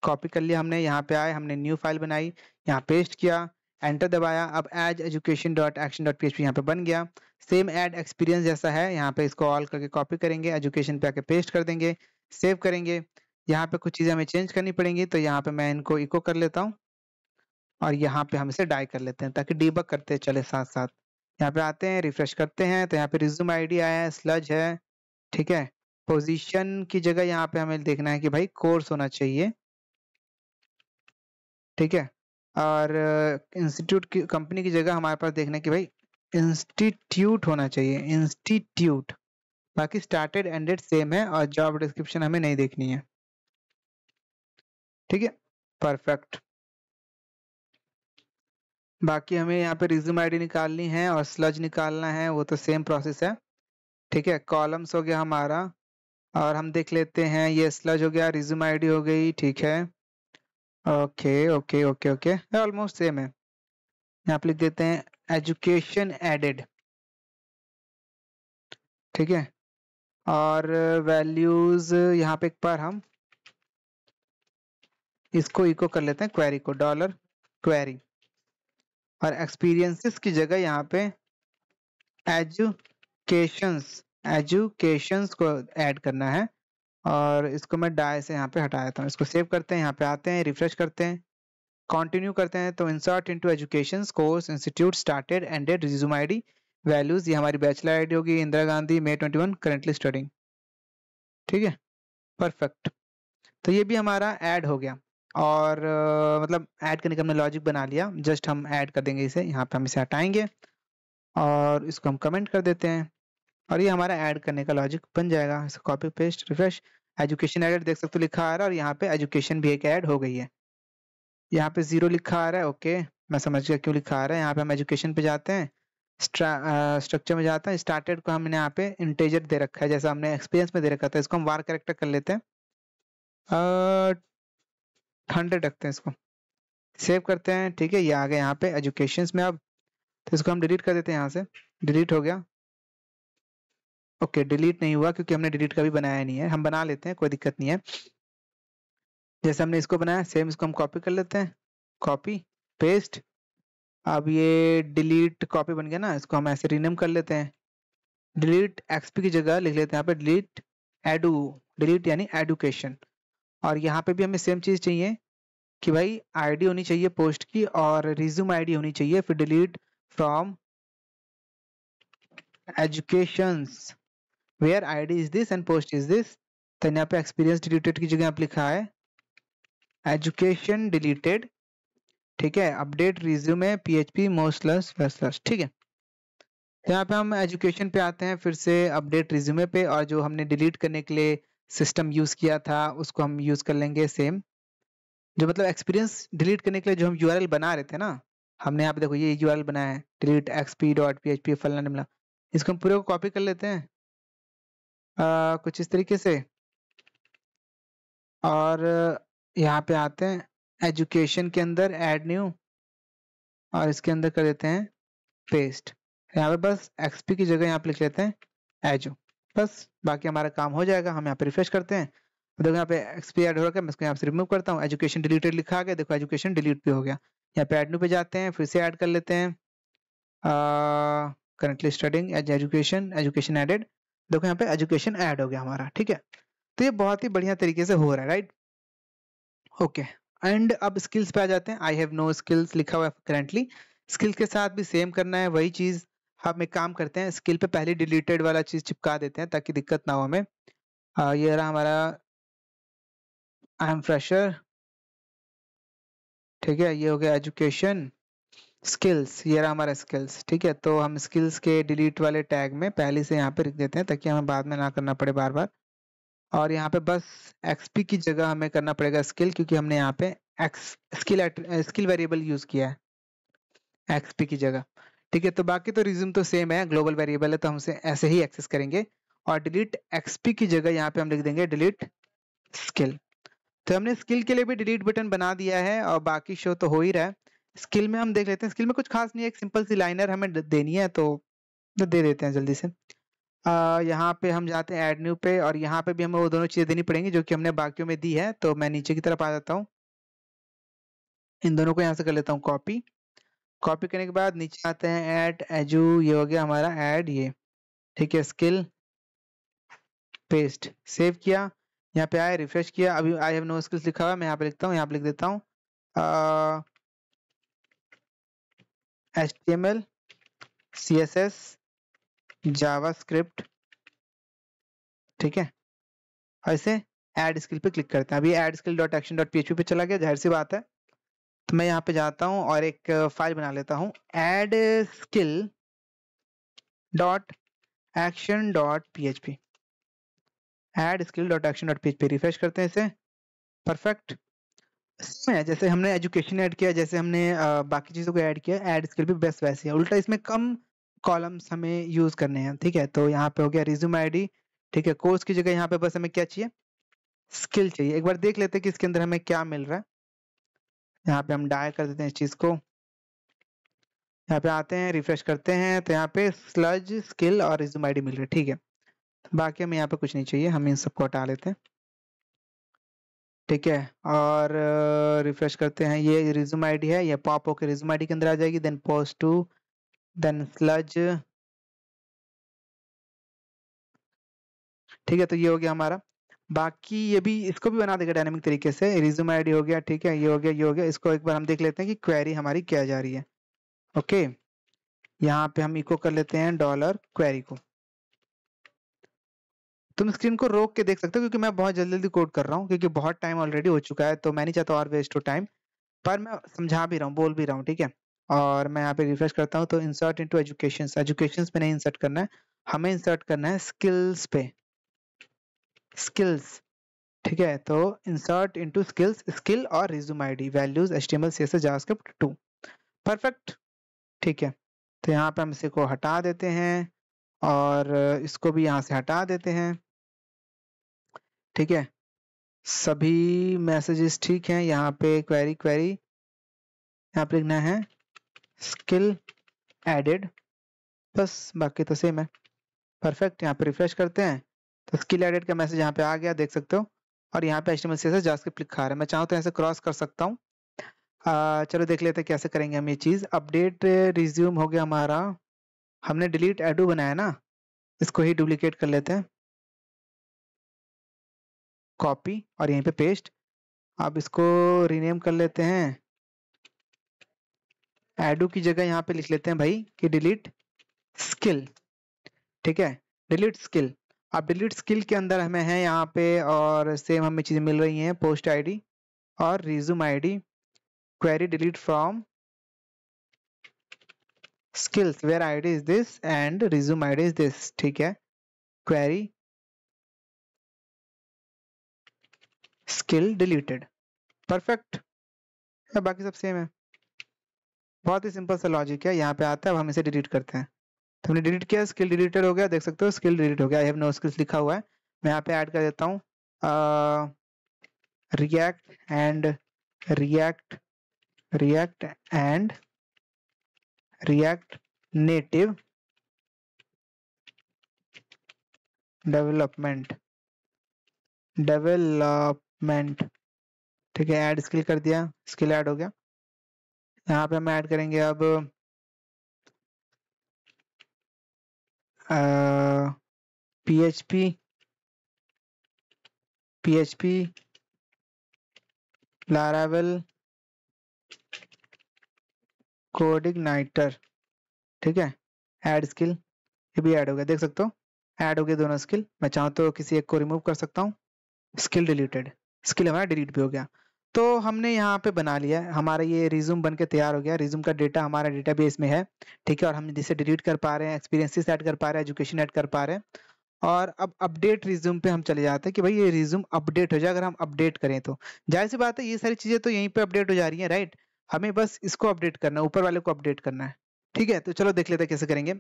Speaker 1: कॉपी कर लिया हमने यहाँ पे आए हमने न्यू फाइल बनाई यहाँ पेस्ट किया एंटर दबाया अब add education dot action dot P यहाँ पे बन गया सेम एड एक्सपीरियंस जैसा है यहाँ पे इसको ऑल करके कॉपी करेंगे एजुकेशन पे आके पेस्ट कर देंगे सेव करेंगे यहाँ पे कुछ चीज़ें हमें चेंज करनी पड़ेंगी तो यहाँ पे मैं इनको इको कर लेता हूँ और यहाँ पे हम इसे डाई कर लेते हैं ताकि डीबक करते चले साथ साथ यहाँ पे आते हैं रिफ्रेश करते हैं तो यहाँ पे रिज्यूम आईडी आया है स्लज है ठीक है पोजीशन की जगह यहाँ पे हमें देखना है कि भाई कोर्स होना चाहिए ठीक है और इंस्टीट्यूट की कंपनी की जगह हमारे पास देखना कि भाई इंस्टीट्यूट होना चाहिए इंस्टीट्यूट बाकी स्टार्टेड एंडेड सेम है और जॉब डिस्क्रिप्शन हमें नहीं देखनी है ठीक है परफेक्ट बाकी हमें यहाँ पे रिज्यूम आईडी निकालनी है और स्लज निकालना है वो तो सेम प्रोसेस है ठीक है कॉलम्स हो गया हमारा और हम देख लेते हैं ये स्लज हो गया रिज्यूम आईडी हो गई ठीक है okay okay okay okay almost same है यहाँ पे लिख देते हैं एजुकेशन एडेड ठीक है और वैल्यूज यहाँ पे एक बार हम इसको इको कर लेते हैं क्वेरी को डॉलर क्वेरी और एक्सपीरियंसेस की जगह यहाँ पे एजुकेशंस एजुकेशंस को ऐड करना है और इसको मैं डाय से यहाँ पे हटा देता हूँ इसको सेव करते हैं यहाँ पे आते हैं रिफ्रेश करते हैं कंटिन्यू करते हैं तो insert into education course institute started ended resume ID values ये हमारी बैचलर आईडी होगी Indira Gandhi May twenty one currently studying ठीक है परफेक्ट तो ये भी हमारा ऐड हो गया और uh, मतलब ऐड करने का हमने लॉजिक बना लिया जस्ट हम ऐड कर देंगे इसे यहाँ पे हम इसे हटाएंगे और इसको हम कमेंट कर देते हैं और ये हमारा ऐड करने का लॉजिक बन जाएगा copy paste refresh education added देख सकते हो लिखा आ रहा है और यहाँ पे एजुकेशन भी एक ऐड हो गई है यहाँ पे जीरो लिखा आ रहा है ओके मैं समझ गया क्यों लिखा आ रहा है यहाँ पे हम एजुकेशन पे जाते हैं स्ट्रक्चर में जाते हैं स्टार्टेड को हमने यहाँ पे इंटेजर दे रखा है जैसा हमने एक्सपीरियंस में दे रखा था इसको हम वार करेक्टर कर लेते हैं हंड्रेड रखते हैं इसको सेव करते हैं ठीक है ये आ गए यहाँ पे एजुकेशन में अब तो इसको हम डिलीट कर देते हैं यहाँ से डिलीट हो गया ओके डिलीट नहीं हुआ क्योंकि हमने डिलीट कभी बनाया नहीं है हम बना लेते हैं कोई दिक्कत नहीं है जैसे हमने इसको बनाया सेम इसको हम कॉपी कर लेते हैं कॉपी पेस्ट अब ये डिलीट कॉपी बन गया ना इसको हम ऐसे रीनेम कर लेते हैं डिलीट एक्सपी की जगह लिख लेते हैं यहाँ पे डिलीट एडू डिलीट यानी एडुकेशन और यहाँ पे भी हमें सेम चीज़ चाहिए कि भाई आईडी होनी चाहिए पोस्ट की और रिज्यूम आईडी होनी चाहिए फिर delete from educations where I D is this and post is this तो यहाँ पे एक्सपीरियंस डिलीटेड की जगह आप लिखा है एजुकेशन डिलीटेड ठीक है update resume P H P मोस्लस वेस्लस ठीक है यहाँ पे हम एजुकेशन पे आते हैं फिर से अपडेट रिज्यूमे पे और जो हमने डिलीट करने के लिए सिस्टम यूज़ किया था उसको हम यूज़ कर लेंगे सेम जो मतलब एक्सपीरियंस डिलीट करने के लिए जो हम यू बना रहे थे ना हमने यहाँ पे देखो ये यू बनाया है delete XP dot P H P फलना इसको हम पूरे को कॉपी कर लेते हैं कुछ इस तरीके से और यहाँ पे आते हैं एजुकेशन के अंदर एड न्यू और इसके अंदर कर देते हैं पेस्ट यहाँ पे बस एक्सपी की जगह यहाँ पे लिख लेते हैं एजो बस बाकी हमारा काम हो जाएगा हम यहाँ पे रिफ्रेश करते हैं देखो यहाँ पे एक्सपी एड हो रखा है मैं इसको यहाँ से रिमूव करता हूँ एजुकेशन डिलीटेड लिखा गया देखो एजुकेशन डिलीट भी हो गया यहाँ पे एड न्यू पे जाते हैं फिर से ऐड कर लेते हैं currently studying add education education added देखो यहाँ पे एजुकेशन ऐड हो गया हमारा ठीक है तो ये बहुत ही बढ़िया तरीके से हो रहा है राइट ओके एंड अब स्किल्स पे आ जाते हैं आई हैव नो स्किल्स लिखा हुआ है करेंटली स्किल्स के साथ भी सेम करना है वही चीज हम एक काम करते हैं स्किल पे पहले डिलीटेड वाला चीज चिपका देते हैं ताकि दिक्कत ना हो हमें आ, ये रहा हमारा आई एम फ्रेशर ठीक है ये हो गया एजुकेशन स्किल्स ये रहा हमारा स्किल्स ठीक है तो हम स्किल्स के डिलीट वाले टैग में पहले से यहाँ पे लिख देते हैं ताकि हमें बाद में ना करना पड़े बार बार और यहाँ पे बस एक्सपी की जगह हमें करना पड़ेगा स्किल क्योंकि हमने यहाँ पे x skill skill variable use किया है एक्सपी की जगह ठीक है तो बाकी तो रिज्यूम तो सेम है ग्लोबल वेरिएबल है तो हम उसे ऐसे ही एक्सेस करेंगे और डिलीट एक्सपी की जगह यहाँ पे हम लिख देंगे डिलीट स्किल तो हमने स्किल के लिए भी डिलीट बटन बना दिया है और बाकी शो तो हो ही रहा है स्किल में हम देख लेते हैं स्किल में कुछ खास नहीं है एक सिंपल सी लाइनर हमें देनी है तो दे देते हैं जल्दी से आ, यहाँ पे हम जाते हैं एड न्यू पे और यहाँ पे भी हमें वो दोनों चीज़ें देनी पड़ेंगी जो कि हमने बाकियों में दी है तो मैं नीचे की तरफ आ जाता हूँ इन दोनों को यहाँ से कर लेता हूँ कॉपी कॉपी करने के बाद नीचे आते हैं एड एजू ये हो गया हमारा एड ये ठीक है स्किल पेस्ट सेव किया यहाँ पे आए रिफ्रेश किया अभी आई हैव नो स्किल्स लिखा हुआ मैं यहाँ पे लिखता हूँ यहाँ पे लिख देता हूँ
Speaker 2: HTML, CSS, JavaScript ठीक है
Speaker 1: और इसे एड स्किल पे क्लिक करते हैं अभी add skill dot action dot P पे चला गया जाहिर सी बात है तो मैं यहाँ पे जाता हूँ और एक फाइल बना लेता हूँ add skill dot action dot P H P add skill dot action dot P H P refresh करते हैं इसे परफेक्ट सेम है जैसे हमने एजुकेशन ऐड किया जैसे हमने बाकी चीज़ों को ऐड किया ऐड स्किल भी बेस्ट वैसे है उल्टा इसमें कम कॉलम्स हमें यूज़ करने हैं ठीक है तो यहाँ पे हो गया रिज्यूम आईडी ठीक है कोर्स की जगह यहाँ पे बस हमें क्या चाहिए स्किल चाहिए एक बार देख लेते हैं कि इसके अंदर हमें क्या मिल रहा है यहाँ पे हम डायल कर देते हैं इस चीज़ को यहाँ पे आते हैं रिफ्रेश करते हैं तो यहाँ पे स्लज स्किल और रिज्यूम आईडी मिल रहा है ठीक है बाकी हमें यहाँ पे कुछ नहीं चाहिए हम इन सबको हटा लेते हैं ठीक है और रिफ्रेश करते हैं ये रिज्यूम आईडी है ये पॉप ओके रिज्यूम आईडी के अंदर आ जाएगी then post to then slug ठीक है तो ये हो गया हमारा बाकी ये भी इसको भी बना देगा डायनेमिक तरीके से रिज्यूम आईडी हो गया ठीक है ये हो गया ये हो गया इसको एक बार हम देख लेते हैं कि क्वेरी हमारी क्या जा रही है ओके यहाँ पे हम इको कर लेते हैं डॉलर क्वेरी को तुम स्क्रीन को रोक के देख सकते हो क्योंकि मैं बहुत जल्दी जल्दी कोड कर रहा हूँ क्योंकि बहुत टाइम ऑलरेडी हो चुका है तो मैं नहीं चाहता और वेस्ट हो टाइम पर मैं समझा भी रहा हूँ बोल भी रहा हूँ ठीक है और मैं यहाँ पे रिफ्रेश करता हूँ तो इंसर्ट टू एजुकेशन एजुकेशन में नहीं इंसर्ट करना है हमें इंसर्ट करना है स्किल्स पे स्किल्स ठीक है तो इंसर्ट इंटू स्किल्स स्किल और resume I D values S CSS JavaScript perfect ठीक है तो यहाँ पे हम इसे को हटा देते हैं और इसको भी यहाँ से हटा देते हैं ठीक है सभी मैसेजेस ठीक हैं यहाँ पे क्वेरी क्वेरी यहाँ पे लिखना है स्किल एडेड बस बाकी तो सेम है परफेक्ट यहाँ पे रिफ्रेश करते हैं तो स्किल एडेड का मैसेज यहाँ पे आ गया देख सकते हो और यहाँ पे एचटीएमएल तो से क्लिक खा रहे हैं मैं चाहूँ तो ऐसे क्रॉस कर सकता हूँ चलो देख लेते हैं कैसे करेंगे हम ये चीज़ अपडेट रिज्यूम हो गया हमारा हमने डिलीट एडू बनाया ना इसको ही डुप्लीकेट कर लेते हैं कॉपी और यहीं पे पेस्ट आप इसको रीनेम कर लेते हैं एडू की जगह यहाँ पे लिख लेते हैं भाई कि डिलीट स्किल ठीक है डिलीट स्किल अब डिलीट स्किल के अंदर हमें है यहाँ पे और सेम हमें चीज़ें मिल रही हैं पोस्ट आईडी और resume ID query delete from skills where ID is
Speaker 2: this and resume ID is this ठीक है क्वेरी स्किल डिलीटेड परफेक्ट
Speaker 1: बाकी सब सेम है बहुत ही सिंपल सा लॉजिक है यहाँ पे आता है हम इसे डिलीट करते हैं तो हमने डिलीट किया स्किल डिलीटेड हो गया देख सकते हो स्किल डिलीट हो गया आई हैव नो स्किल्स लिखा हुआ है मैं यहाँ पे ऐड कर देता हूँ react and react react and react native development development ठीक है ऐड स्किल कर दिया स्किल ऐड हो
Speaker 2: गया यहाँ पे हम ऐड करेंगे अब P H P P H P Laravel
Speaker 1: CodeIgniter ठीक है ऐड स्किल ये भी ऐड हो गया देख सकते हो ऐड हो गया दोनों स्किल मैं चाहूँ तो किसी एक को रिमूव कर सकता हूँ स्किल डिलीटेड स्किल हमारा डिलीट भी हो गया तो हमने यहाँ पे बना लिया हमारा ये रिज्यूम बन के तैयार हो गया रिज्यूम का डेटा हमारा डेटाबेस में है ठीक है और हम जिसे डिलीट कर पा रहे हैं एक्सपीरियंसिस ऐड कर पा रहे हैं एजुकेशन ऐड कर पा रहे हैं और अब अपडेट रिज्यूम पे हम चले जाते हैं कि भाई ये रिज्यूम अपडेट हो जाए अगर हम अपडेट करें तो जाहिर सी बात है ये सारी चीज़ें तो यहीं पर अपडेट हो जा रही हैं राइट हमें बस इसको अपडेट करना है ऊपर वाले को अपडेट करना है ठीक है तो चलो देख लेते हैं कैसे करेंगे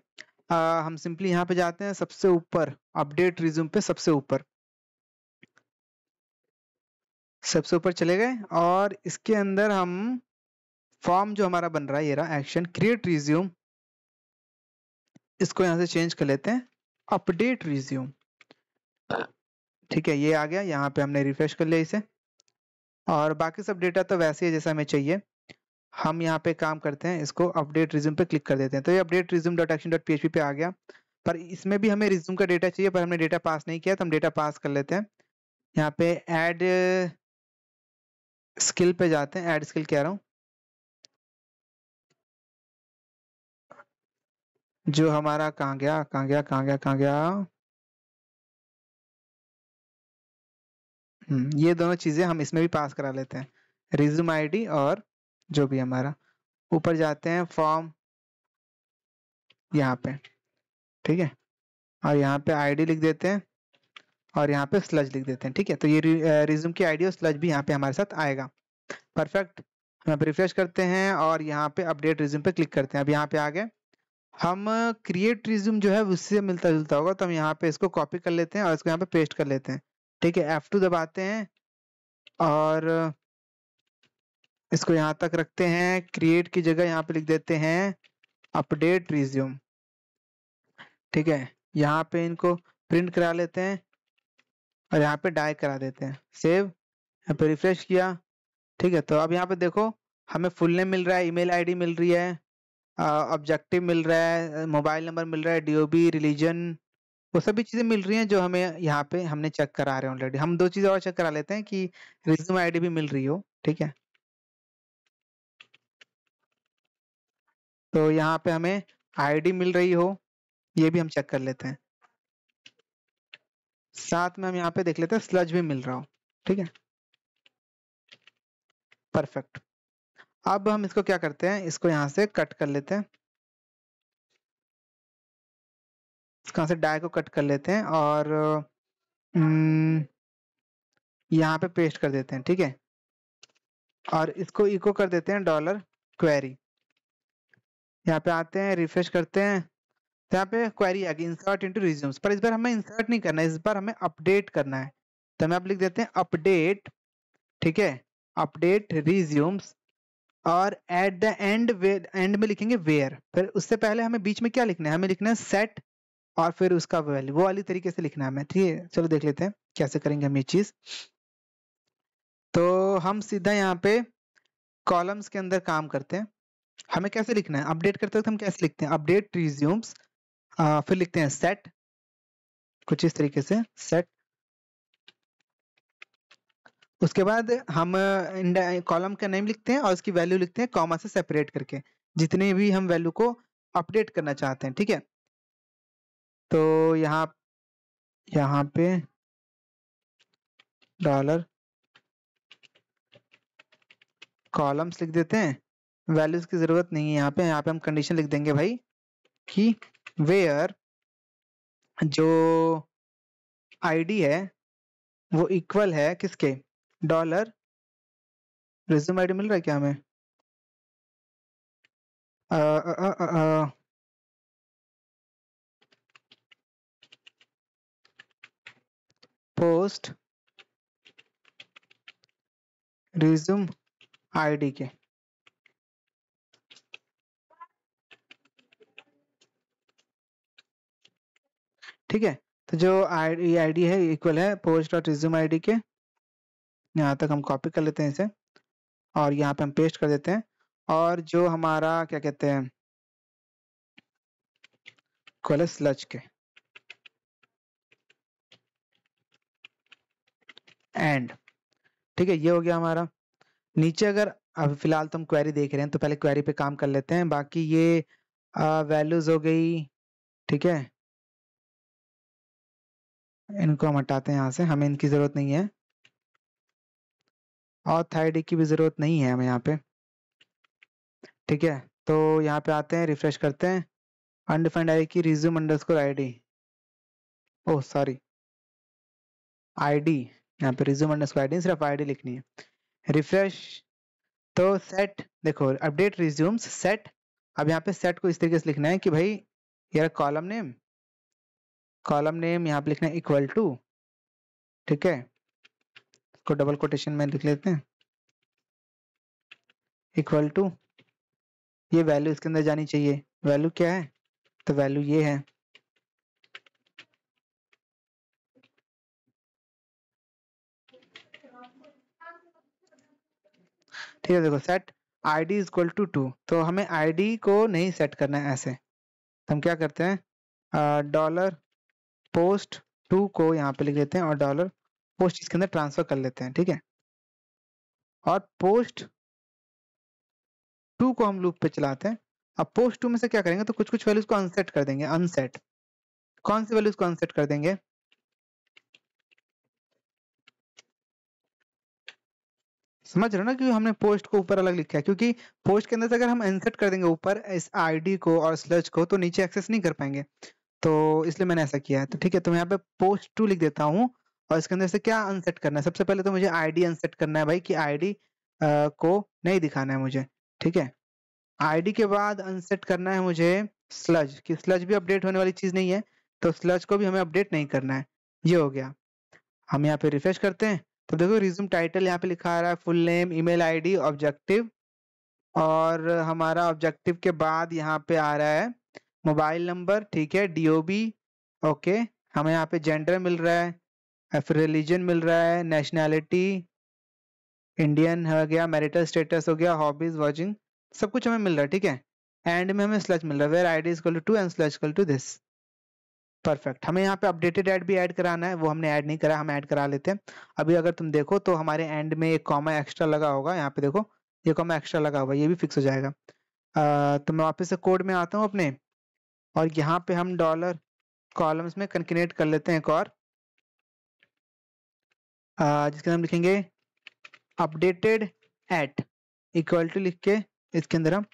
Speaker 1: आ, हम सिंपली यहाँ पे जाते हैं सबसे ऊपर अपडेट रिज्यूम पे सबसे ऊपर सबसे ऊपर चले गए और इसके अंदर हम फॉर्म जो हमारा बन रहा है ये रहा एक्शन क्रिएट रिज्यूम इसको यहां से चेंज कर लेते हैं अपडेट रिज्यूम ठीक है ये आ गया यहाँ पे हमने रिफ्रेश कर लिया इसे और बाकी सब डेटा तो वैसे ही जैसा हमें चाहिए हम यहाँ पे काम करते हैं इसको अपडेट रिज्यूम पे क्लिक कर देते हैं तो ये update resume dot action dot P पे आ गया पर इसमें भी हमें रिज्यूम का डेटा चाहिए पर हमने डेटा पास नहीं किया तो हम डेटा पास कर लेते हैं
Speaker 2: यहाँ पे एड स्किल पे जाते हैं ऐड स्किल कह रहा हूँ जो हमारा कहाँ गया कहाँ गया कहाँ गया कहाँ गया
Speaker 1: हम्म, ये दोनों चीजें हम इसमें भी पास करा लेते हैं रिज्यूम आईडी और जो भी हमारा ऊपर जाते हैं फॉर्म यहाँ पे ठीक है और यहाँ पे आईडी लिख देते हैं और यहाँ पे स्लज लिख देते हैं ठीक है तो ये रिज्यूम की आईडी और स्लज भी यहाँ पे हमारे साथ आएगा परफेक्ट यहाँ पे रिफ्रेश करते हैं और यहाँ पे अपडेट रिज्यूम पे क्लिक करते हैं अब यहाँ पे आ गए हम क्रिएट रिज्यूम जो है उससे मिलता जुलता होगा तो हम यहाँ पे इसको कॉपी कर लेते हैं और इसको यहाँ पे पेस्ट कर लेते हैं ठीक है एफ टू दबाते हैं और इसको यहाँ तक रखते हैं क्रिएट की जगह यहाँ पे लिख देते हैं अपडेट रिज्यूम ठीक है यहाँ पे इनको प्रिंट करा लेते हैं और यहाँ पे डाई करा देते हैं सेव यहाँ पे रिफ्रेश किया ठीक है तो अब यहाँ पे देखो हमें फुल नेम मिल रहा है ईमेल आईडी मिल रही है ऑब्जेक्टिव मिल रहा है मोबाइल नंबर मिल रहा है डीओबी रिलीजन वो सभी चीज़ें मिल रही हैं जो हमें यहाँ पे हमने चेक करा रहे हैं ऑलरेडी हम दो चीज़ें और चेक करा लेते हैं कि रिज्यूम आईडी भी मिल रही हो ठीक है तो यहाँ पे हमें आईडी मिल रही हो ये भी हम चेक कर लेते हैं साथ में हम यहाँ पे देख लेते हैं स्लज भी मिल रहा हो ठीक है परफेक्ट अब हम इसको क्या करते हैं इसको यहां से कट कर लेते हैं कहा से डाई को कट कर लेते हैं और हम्म, यहाँ पे पेस्ट कर देते हैं ठीक है और इसको इको कर देते हैं डॉलर क्वेरी यहाँ पे आते हैं रिफ्रेश करते हैं तो यहाँ पे क्वेरी आ गई इंसर्ट इनटू रिज्यूम्स पर इस बार हमें इंसर्ट नहीं करना है इस बार हमें अपडेट करना है तो हमें आप लिख देते हैं अपडेट ठीक है अपडेट रिज्यूम्स और एट द एंड एंड में लिखेंगे वेयर फिर उससे पहले हमें बीच में क्या लिखना है हमें लिखना है सेट और फिर उसका वैल्यू वो वाली तरीके से लिखना है हमें ठीक है चलो देख लेते हैं कैसे करेंगे हम ये चीज तो हम सीधा यहाँ पे कॉलम्स के अंदर काम करते हैं हमें कैसे लिखना है अपडेट करते वक्त हम कैसे लिखते हैं अपडेट रिज्यूम्स आ, फिर लिखते हैं सेट कुछ इस तरीके से सेट उसके बाद हम कॉलम का नेम लिखते हैं और उसकी वैल्यू लिखते हैं कॉमा से सेपरेट करके जितने भी हम वैल्यू को अपडेट करना चाहते हैं ठीक है
Speaker 2: तो यहाँ यहाँ पे डॉलर कॉलम्स लिख
Speaker 1: देते हैं वैल्यूज की जरूरत नहीं है यहाँ पे यहाँ पे हम कंडीशन लिख देंगे भाई कि
Speaker 2: वेयर जो आईडी है वो इक्वल है किसके डॉलर रिज्यूम आईडी मिल रहा है क्या हमें पोस्ट रिज्यूम आईडी के
Speaker 1: ठीक है तो जो आई आईडी है इक्वल है पोस्ट डॉट रिज्यूम आई के यहाँ तक हम कॉपी कर लेते हैं इसे और यहाँ पे हम पेस्ट कर देते हैं और जो हमारा क्या कहते हैं इक्वल है स्लच के एंड ठीक है ये हो गया हमारा नीचे अगर अभी फिलहाल तो हम क्वेरी देख रहे हैं तो पहले क्वेरी पे काम कर लेते हैं बाकी ये वैल्यूज हो गई
Speaker 2: ठीक है इनको हम हटाते हैं यहाँ से हमें इनकी ज़रूरत नहीं है और थाइड की भी ज़रूरत नहीं है हमें यहाँ पे
Speaker 1: ठीक है तो यहाँ पे आते हैं रिफ्रेश करते हैं अनडिफाइंड आई की resume underscore I D oh sorry I D यहाँ पे resume underscore I D सिर्फ आई डी लिखनी है रिफ्रेश तो सेट देखो अपडेट रिज्यूम्स सेट अब यहाँ पे सेट को इस तरीके से लिखना है कि भाई यार कॉलम नेम कॉलम नेम यहाँ पे लिखना है इक्वल टू ठीक है इसको डबल कोटेशन में लिख लेते हैं इक्वल टू ये वैल्यू इसके अंदर जानी चाहिए वैल्यू क्या है तो वैल्यू ये
Speaker 2: है ठीक है देखो set
Speaker 1: I D equal to two तो हमें आई डी को नहीं सेट करना है ऐसे हम क्या करते हैं डॉलर पोस्ट टू को यहाँ पे लिख लेते हैं और डॉलर पोस्ट इसके अंदर ट्रांसफर कर लेते हैं ठीक है और पोस्ट टू को हम लूप पे चलाते हैं अब पोस्ट टू में से क्या करेंगे तो कुछ कुछ वैल्यूज को अनसेट कर देंगे अनसेट कौन सी वैल्यूज को अनसेट कर देंगे समझ रहे हो ना क्योंकि हमने पोस्ट को ऊपर अलग लिखा है क्योंकि पोस्ट के अंदर से अगर हम इंसर्ट कर देंगे ऊपर इस आईडी को और स्लच को तो नीचे एक्सेस नहीं कर पाएंगे तो इसलिए मैंने ऐसा किया है तो ठीक है तो मैं यहाँ पे पोस्ट टू लिख देता हूँ और इसके अंदर से क्या अनसेट करना है सबसे पहले तो मुझे आईडी अनसेट करना है भाई कि आईडी को नहीं दिखाना है मुझे ठीक है आईडी के बाद अनसेट करना है मुझे स्लज कि स्लज भी अपडेट होने वाली चीज़ नहीं है तो स्लज को भी हमें अपडेट नहीं करना है ये हो गया हम यहाँ पे रिफ्रेश करते हैं तो देखो रिज्यूम टाइटल यहाँ पे लिखा आ रहा है full name email ID objective और हमारा ऑब्जेक्टिव के बाद यहाँ पे आ रहा है मोबाइल नंबर ठीक है डीओबी ओके हमें यहाँ पे जेंडर मिल रहा है फिर रिलीजन मिल रहा है नेशनैलिटी इंडियन हो गया मैरिटल स्टेटस हो गया हॉबीज वॉचिंग सब कुछ हमें मिल रहा है ठीक है एंड में हमें स्लच मिल रहा है where I D equal to two and slug equal to this perfect हमें यहाँ पे अपडेटेड ऐड भी ऐड कराना है वो हमने ऐड नहीं करा हम ऐड करा लेते हैं अभी अगर तुम देखो तो हमारे एंड में एक कॉमा एक्स्ट्रा लगा होगा यहाँ पे देखो ये कॉमा एक्स्ट्रा लगा हुआ ये भी फिक्स हो जाएगा आ, तो मैं वापस से कोड में आता हूँ अपने और यहाँ पे हम डॉलर कॉलम्स में कनकिनेट कर लेते हैं एक और जिसके हम लिखेंगे अपडेटेड एट इक्वल टू लिख
Speaker 2: के इसके अंदर हम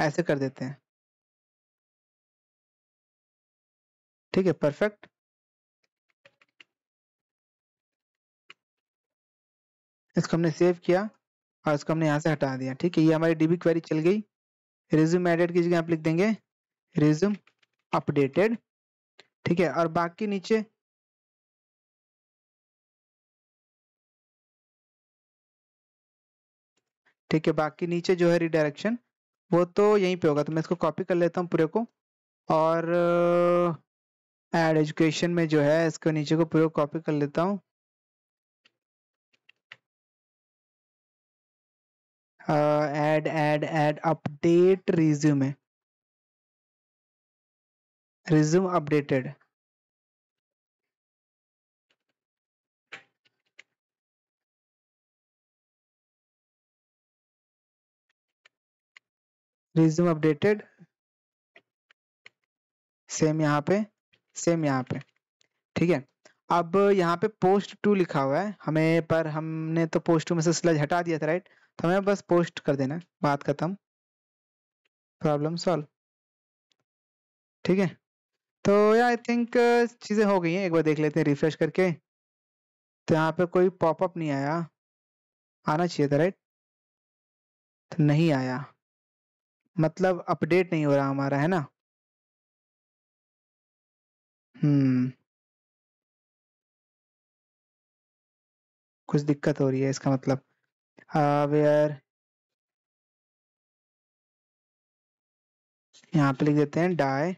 Speaker 2: ऐसे कर देते हैं ठीक है परफेक्ट इसको हमने सेव
Speaker 1: किया और इसको हमने यहाँ से हटा दिया ठीक है ये हमारी डीबी क्वेरी चल गई रिज्यूम एडेड की जगह
Speaker 2: आप लिख देंगे रिज्यूम अपडेटेड ठीक है और बाकी नीचे ठीक है बाकी नीचे जो है रिडायरेक्शन वो तो यहीं पे होगा तो मैं इसको
Speaker 1: कॉपी कर लेता हूँ पूरे को और एड एजुकेशन में जो है इसको नीचे को पूरे कॉपी कर लेता हूँ
Speaker 2: add add add update resume resume updated resume updated same यहां पे सेम यहां पे
Speaker 1: ठीक है अब यहाँ पे पोस्ट टू लिखा हुआ है हमें पर हमने तो पोस्ट टू में से स्लज हटा दिया था राइट तो हमें बस पोस्ट कर देना बात खत्म प्रॉब्लम सॉल्व ठीक है तो या आई थिंक चीज़ें हो गई हैं एक बार देख लेते हैं रिफ्रेश करके तो यहाँ पे कोई पॉपअप नहीं आया आना
Speaker 2: चाहिए था राइट तो नहीं आया मतलब अपडेट नहीं हो रहा हमारा है ना हम्म कुछ दिक्कत हो रही है इसका मतलब uh, यहां पे लिख देते हैं डाय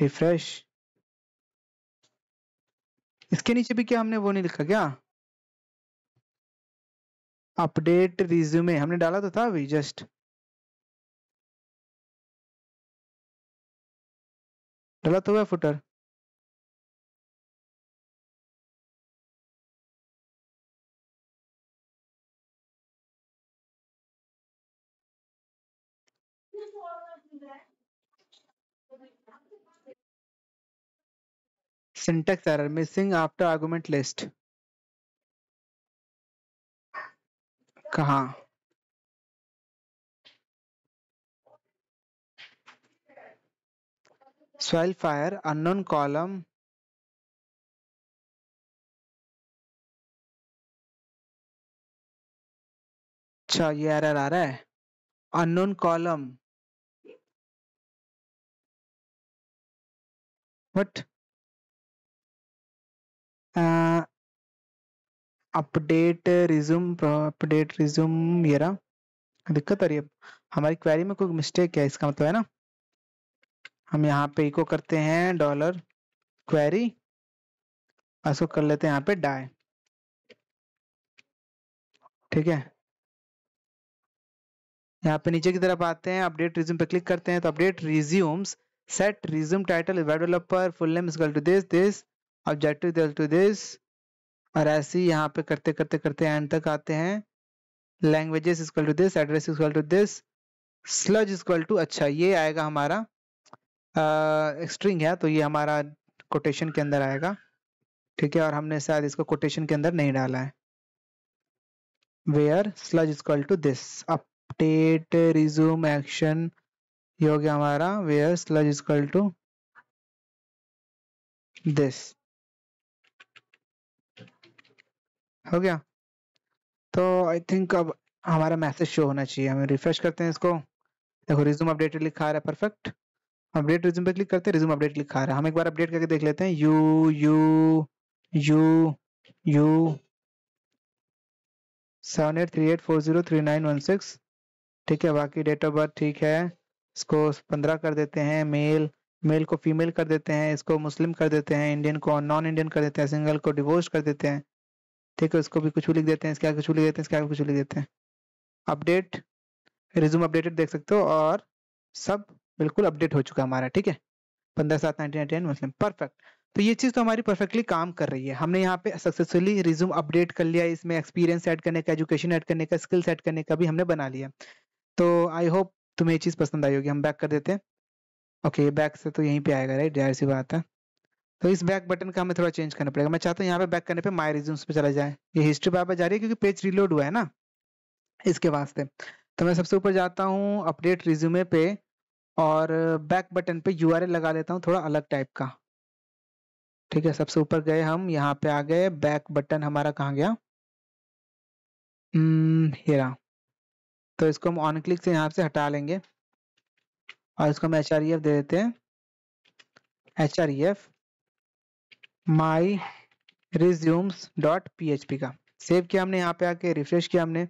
Speaker 2: रिफ्रेश इसके नीचे भी क्या हमने वो नहीं लिखा क्या अपडेट रिज्यूमे हमने डाला तो था अभी जस्ट डाला तो हुआ footer syntax error missing after argument list कहा स्वेल फायर अननोन कॉलम अच्छा ये एरर आ रहा है unknown column what update resume update resume ये रहा दिक्कत आ रही है
Speaker 1: हमारी क्वेरी में कोई मिस्टेक है इसका मतलब है ना हम यहाँ पे इको करते हैं
Speaker 2: डॉलर क्वेरी ऐसा कर लेते हैं यहाँ पे डाई ठीक है यहाँ
Speaker 1: पे नीचे की तरफ आते हैं अपडेट रिज्यूम पे क्लिक करते हैं तो update resumes set resume title web developer full name is is equal this objective दल टू दिस और ऐसे ही यहाँ पे करते करते करते एंड तक आते हैं languages equal to this address equal to this slug equal to अच्छा ये आएगा हमारा स्ट्रिंग uh, है तो ये हमारा कोटेशन के अंदर आएगा ठीक है और हमने शायद इसको कोटेशन के अंदर नहीं डाला है where slug equal to this update resume action ये हो गया हमारा where slug equal to this हो गया तो आई थिंक अब हमारा मैसेज शो होना चाहिए हमें रिफ्रेश करते हैं इसको देखो रिज्यूम अपडेटेड लिखा रहा है परफेक्ट अपडेट रिज्यूम पे क्लिक करते हैं रिज्यूम अपडेट लिखा रहा है हम एक बार अपडेट करके देख लेते हैं you you you you seven eight three eight four zero three nine one six ठीक है बाकी डेट ऑफ बर्थ ठीक है इसको पंद्रह कर देते हैं मेल मेल को फीमेल कर देते हैं इसको मुस्लिम कर देते हैं इंडियन को नॉन इंडियन कर देते हैं सिंगल को डिवोर्स कर देते हैं ठीक है उसको भी कुछ भी लिख देते हैं इसके आगे कुछ लिख देते हैं इसके आगे कुछ लिख देते हैं अपडेट रिज्यूम अपडेटेड देख सकते हो और सब बिल्कुल अपडेट हो चुका है हमारा ठीक है पंद्रह सात नाइनटीन नाइनटी नाइन मुस्लिम परफेक्ट तो ये चीज़ तो हमारी परफेक्टली काम कर रही है हमने यहाँ पे सक्सेसफुली रिज्यूम अपडेट कर लिया इसमें एक्सपीरियंस ऐड करने का एजुकेशन ऐड करने का स्किल्स ऐड करने का भी हमने बना लिया तो आई होप तुम्हें ये चीज़ पसंद आई होगी हम बैक कर देते हैं ओके बैक से तो यहीं पे आएगा राइट जाहिर सी बात है तो इस बैक बटन का हमें थोड़ा चेंज करना पड़ेगा मैं चाहता हूँ यहाँ पे बैक करने पे माई रिज्यूम्स पे चला जाए ये हिस्ट्री बार बार जा रही है क्योंकि पेज रिलोड हुआ है ना इसके वास्ते तो मैं सबसे ऊपर जाता हूँ अपडेट रिज्यूमे पे और बैक बटन पे यू लगा लेता हूँ थोड़ा अलग टाइप का ठीक है सबसे ऊपर गए हम यहाँ पे आ गए बैक बटन हमारा कहाँ गया हेरा हम्म, तो इसको हम ऑन क्लिक से यहाँ से हटा लेंगे और इसको हम एच e दे देते हैं H my resumes dot P का सेव किया हमने यहाँ पे आके रिफ्रेश किया हमने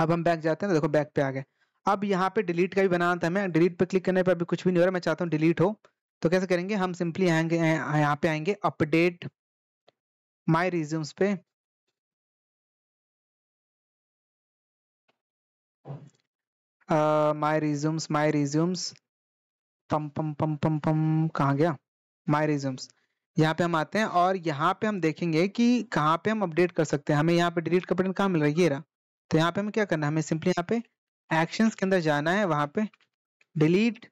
Speaker 1: अब हम बैक जाते हैं तो देखो बैक पे आ गए अब यहाँ पे डिलीट का भी बनाना था हमें डिलीट पे क्लिक करने पर अभी कुछ भी नहीं हो रहा मैं चाहता हूँ डिलीट हो तो कैसे करेंगे
Speaker 2: हम सिंपली आएंगे यहाँ पे आएंगे अपडेट माई रिज्यूम्स पे माई रिज्यूम्स माई रिज्यूम्स पम पम पम पम पम कहाँ
Speaker 1: गया माई रिज्यूम्स यहाँ पे हम आते हैं और यहाँ पे हम देखेंगे कि कहाँ पे हम अपडेट कर सकते हैं हमें यहाँ पे डिलीट का बटन कहाँ मिल रहा है ये रहा तो यहाँ पे हमें क्या करना है हमें सिंपली यहाँ पे एक्शंस के अंदर जाना है वहाँ पे delete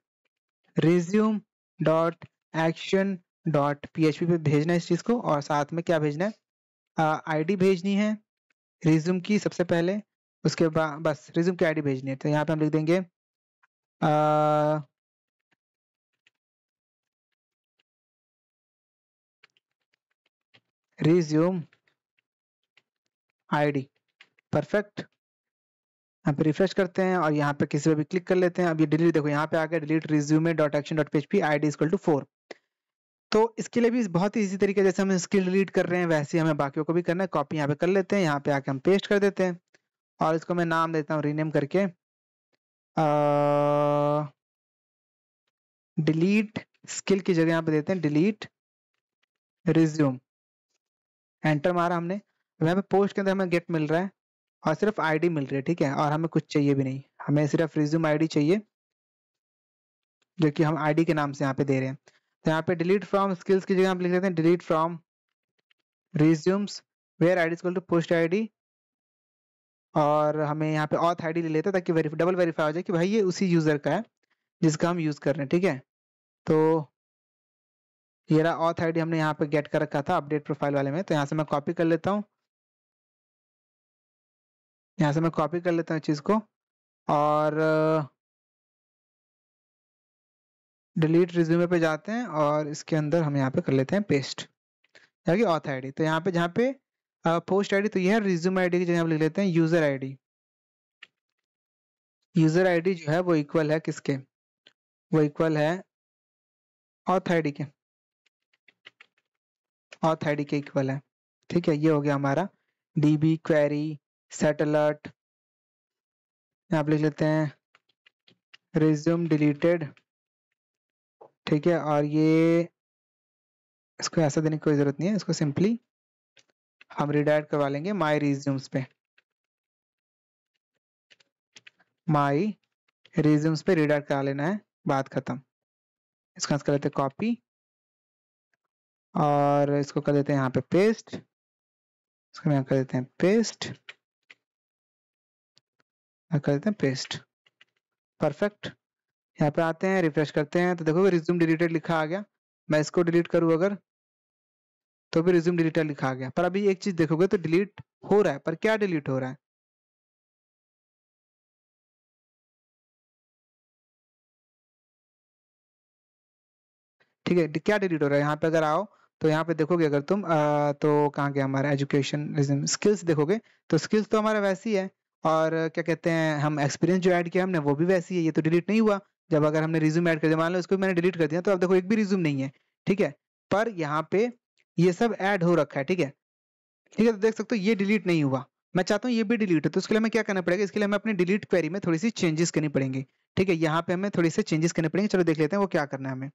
Speaker 1: resume dot action dot P पे भेजना है इस चीज़ को और साथ में क्या भेजना है आईडी भेजनी है रिज्यूम की सबसे पहले उसके बाद बस रिज्यूम की आईडी भेजनी है तो यहाँ पे
Speaker 2: हम लिख देंगे resume id परफेक्ट यहाँ पे रिफ्रेश करते हैं और यहाँ
Speaker 1: पे किसी पे भी क्लिक कर लेते हैं अब ये डिलीट देखो यहाँ पे आ गया delete resume dot action dot H P I D equal to four तो इसके लिए भी बहुत ही इजी तरीके जैसे हम स्किल डिलीट कर रहे हैं वैसे ही हमें बाकियों को भी करना है कॉपी यहाँ पे कर लेते हैं यहाँ पे आके हम पेस्ट कर देते हैं और इसको मैं नाम देता हूँ रीनेम करके
Speaker 2: डिलीट स्किल की जगह यहाँ पे देते हैं डिलीट रिज्यूम एंटर मारा हमने
Speaker 1: वहाँ पे पोस्ट के अंदर हमें गेट मिल रहा है और सिर्फ आईडी मिल रही है ठीक है और हमें कुछ चाहिए भी नहीं हमें सिर्फ रिज्यूम आईडी चाहिए जो कि हम आईडी के नाम से यहाँ पे दे रहे हैं तो यहाँ पे डिलीट फ्रॉम स्किल्स की जगह हम लिख लेते हैं delete from resumes where ID to post ID और हमें यहाँ पे ऑथ आई ले लेते हैं ताकि वेरिफ, डबल वेरीफाई हो जाए कि भाई ये उसी यूजर का है जिसका हम यूज कर रहे हैं ठीक है तो ये रहा ऑथ आईडी हमने यहाँ पे गेट कर रखा था अपडेट प्रोफाइल वाले में तो यहाँ से मैं कॉपी कर लेता हूँ
Speaker 2: यहाँ से मैं कॉपी कर लेता हूँ चीज़ को और डिलीट uh, रिज्यूमे पे जाते हैं
Speaker 1: और इसके अंदर हम यहाँ पे कर लेते हैं पेस्ट जाके ऑथ आईडी तो यहाँ पे जहाँ पे पोस्ट uh, आईडी तो यह है रिज्यूम डी की जगह हम लिख लेते हैं यूजर आईडी यूजर आईडी जो है वो इक्वल है किसके वो इक्वल है ऑथ आईडी के और हाँ, के इक्वल है ठीक है ये हो गया हमारा डीबी क्वेरी सेटेलट आप लिख लेते हैं रिज्यूम डिलीटेड ठीक है और ये इसको ऐसा देने की कोई जरूरत नहीं है इसको सिंपली हम रिडायट करवा लेंगे माई रिज्यूम्स पे माई रिज्यूम्स पे रिडायट करा लेना है बात खत्म इसका कर लेते कॉपी
Speaker 2: और इसको कर देते हैं यहाँ पे पेस्ट इसको यहाँ कर देते हैं पेस्ट कर देते हैं पेस्ट
Speaker 1: परफेक्ट यहाँ पे आते हैं रिफ्रेश करते हैं तो देखो रिज्यूम डिलीटेड लिखा आ गया
Speaker 2: मैं इसको डिलीट करूँ अगर तो भी रिज्यूम डिलीटेड लिखा आ गया पर अभी एक चीज देखोगे तो डिलीट हो रहा है पर क्या डिलीट हो रहा है ठीक है क्या डिलीट हो रहा है यहाँ पे अगर आओ तो यहाँ पे देखोगे अगर तुम आ, तो कहाँ गया हमारा एजुकेशन
Speaker 1: स्किल्स देखोगे तो स्किल्स तो हमारा वैसी है और क्या कहते हैं हम एक्सपीरियंस जो ऐड किया हमने वो भी वैसी है ये तो डिलीट नहीं हुआ जब अगर हमने रिज्यूम ऐड कर दिया मान लो इसको मैंने डिलीट कर दिया तो अब देखो एक भी रिज्यूम नहीं है ठीक है पर यहाँ पे ये सब ऐड हो रखा है ठीक है ठीक है तो देख सकते हो ये डिलीट नहीं हुआ मैं चाहता हूँ ये भी डिलीट हो तो उसके लिए हमें क्या करना पड़ेगा इसके लिए हमें अपने डिलीट क्वेरी में थोड़ी सी चेंजेस करनी पड़ेंगे ठीक है यहाँ पे हमें थोड़ी सी चेंजेस करने पड़ेंगे चलो देख लेते हैं वो क्या करना है हमें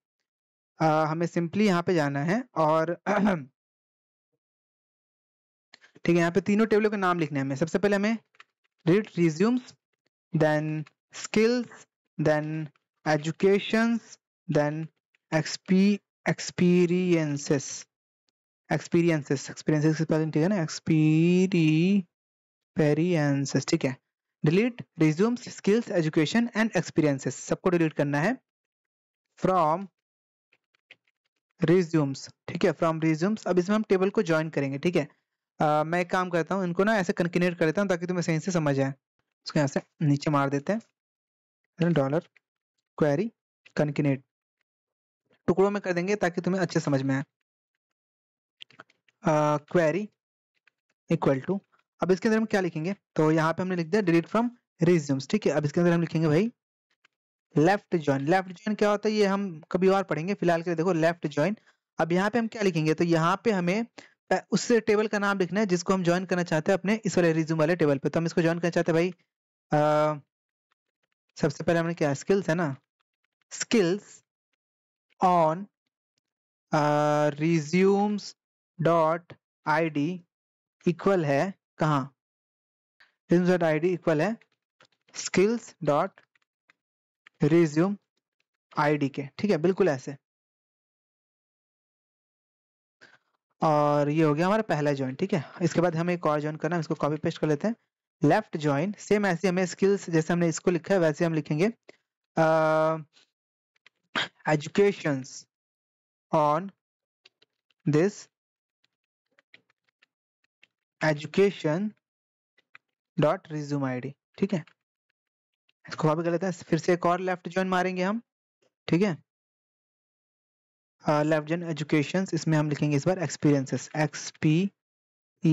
Speaker 1: आ, हमें सिंपली यहाँ पे जाना है और ठीक है यहाँ पे तीनों टेबलों के नाम लिखने हैं हमें सबसे पहले हमें read resumes then skills then education then XP experiences experiences experiences के ठीक है ना एक्सपीरियंसेस ठीक है delete resumes skills education and experiences सबको डिलीट करना है फ्रॉम रिज्यूम्स ठीक है फ्रॉम रिज्यूम्स अब इसमें हम टेबल को ज्वाइन करेंगे ठीक है मैं एक काम करता हूँ इनको ना ऐसे कंकिनेट कर देता हूँ ताकि तुम्हें सही से समझ आए उसको यहाँ से नीचे मार देते हैं डॉलर क्वेरी कन्किनेट टुकड़ों में कर देंगे ताकि तुम्हें अच्छे समझ में आए क्वेरी इक्वल टू अब इसके अंदर हम क्या लिखेंगे तो यहाँ पे हमने लिख दिया डिलीट फ्रॉम रिज्यूम्स ठीक है अब इसके अंदर हम लिखेंगे भाई लेफ्ट ज्वाइन लेफ्ट ज्वाइन क्या होता है ये हम कभी और पढ़ेंगे फिलहाल के लिए देखो लेफ्ट ज्वाइन अब यहाँ पे हम क्या लिखेंगे तो यहाँ पे हमें उस टेबल का नाम लिखना है जिसको हम ज्वाइन करना चाहते हैं अपने इस वाले रिज्यूम वाले टेबल पे तो हम इसको ज्वाइन करना चाहते हैं भाई आ, सबसे पहले हमने क्या स्किल्स है ना skills on resumes dot I D equal है कहाँ resumes dot I D equal है स्किल्स डॉट रिज्यूम आईडी के ठीक है बिल्कुल ऐसे और ये हो गया हमारा पहला ज्वाइन ठीक है इसके बाद हमें एक और ज्वाइन करना है इसको कॉपी पेस्ट कर लेते हैं लेफ्ट ज्वाइन सेम ऐसे हमें स्किल्स जैसे हमने इसको लिखा है वैसे हम लिखेंगे education on this education dot resume I ठीक है इसको कॉपी कर लेते हैं फिर से एक और लेफ्ट जॉइन मारेंगे हम ठीक है लेफ्ट जॉइन एजुकेशन इसमें हम लिखेंगे इस बार experiences X P E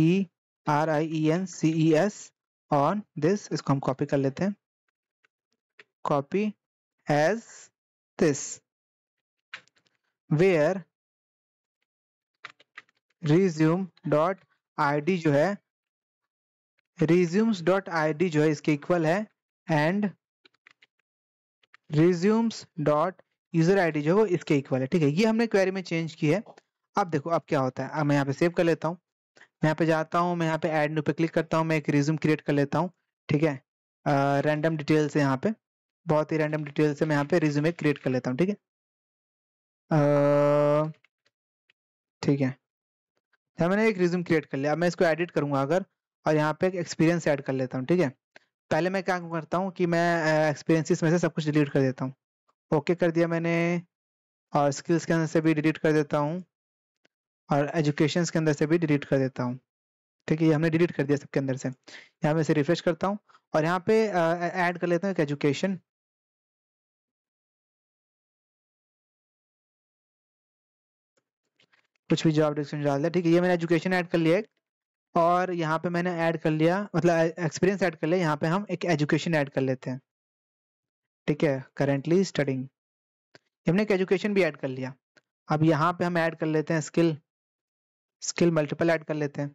Speaker 1: R I E N C E S on this इसको हम कॉपी कर लेते हैं copy as this where resume dot I D जो है रिज्यूम्स डॉट आई डी जो है इसके इक्वल है and resumes dot user D जो है वो इसके इक्वल है ठीक है ये हमने क्वेरी में चेंज की है अब देखो अब क्या होता है अब मैं यहाँ पे सेव कर लेता हूँ मैं यहाँ पे जाता हूँ मैं यहाँ पे एड न्यू पे क्लिक करता हूँ मैं एक रिज्यूम क्रिएट कर लेता हूँ ठीक है रैंडम डिटेल्स है यहाँ पे बहुत ही रैंडम डिटेल से मैं यहाँ पे रिज्यूम क्रिएट कर लेता हूँ ठीक है ठीक है मैंने एक रिज्यूम क्रिएट कर लिया अब मैं इसको एडिट करूंगा अगर और यहाँ पे एक एक्सपीरियंस ऐड कर लेता हूँ ठीक है पहले मैं क्या करता हूँ कि मैं एक्सपीरियंसिस में से सब कुछ डिलीट कर देता हूँ ओके कर दिया मैंने और स्किल्स के अंदर से भी डिलीट कर देता हूँ और एजुकेशन के अंदर से भी डिलीट कर देता हूँ ठीक है ये हमने
Speaker 2: डिलीट कर दिया सबके अंदर से यहाँ मैं इसे रिफ्रेश करता हूँ और यहाँ पे ऐड कर लेता हूँ एक एजुकेशन कुछ भी जॉब डिस्क्रिप्शन डाल दिया ठीक है ये मैंने एजुकेशन ऐड कर लिया एक और
Speaker 1: यहाँ पे मैंने ऐड कर लिया मतलब एक्सपीरियंस ऐड कर लिया यहाँ पे हम एक एजुकेशन ऐड कर लेते हैं ठीक है करेंटली स्टडिंग हमने एक एजुकेशन भी ऐड कर लिया अब यहाँ पे हम ऐड कर लेते हैं स्किल स्किल मल्टीपल ऐड कर लेते हैं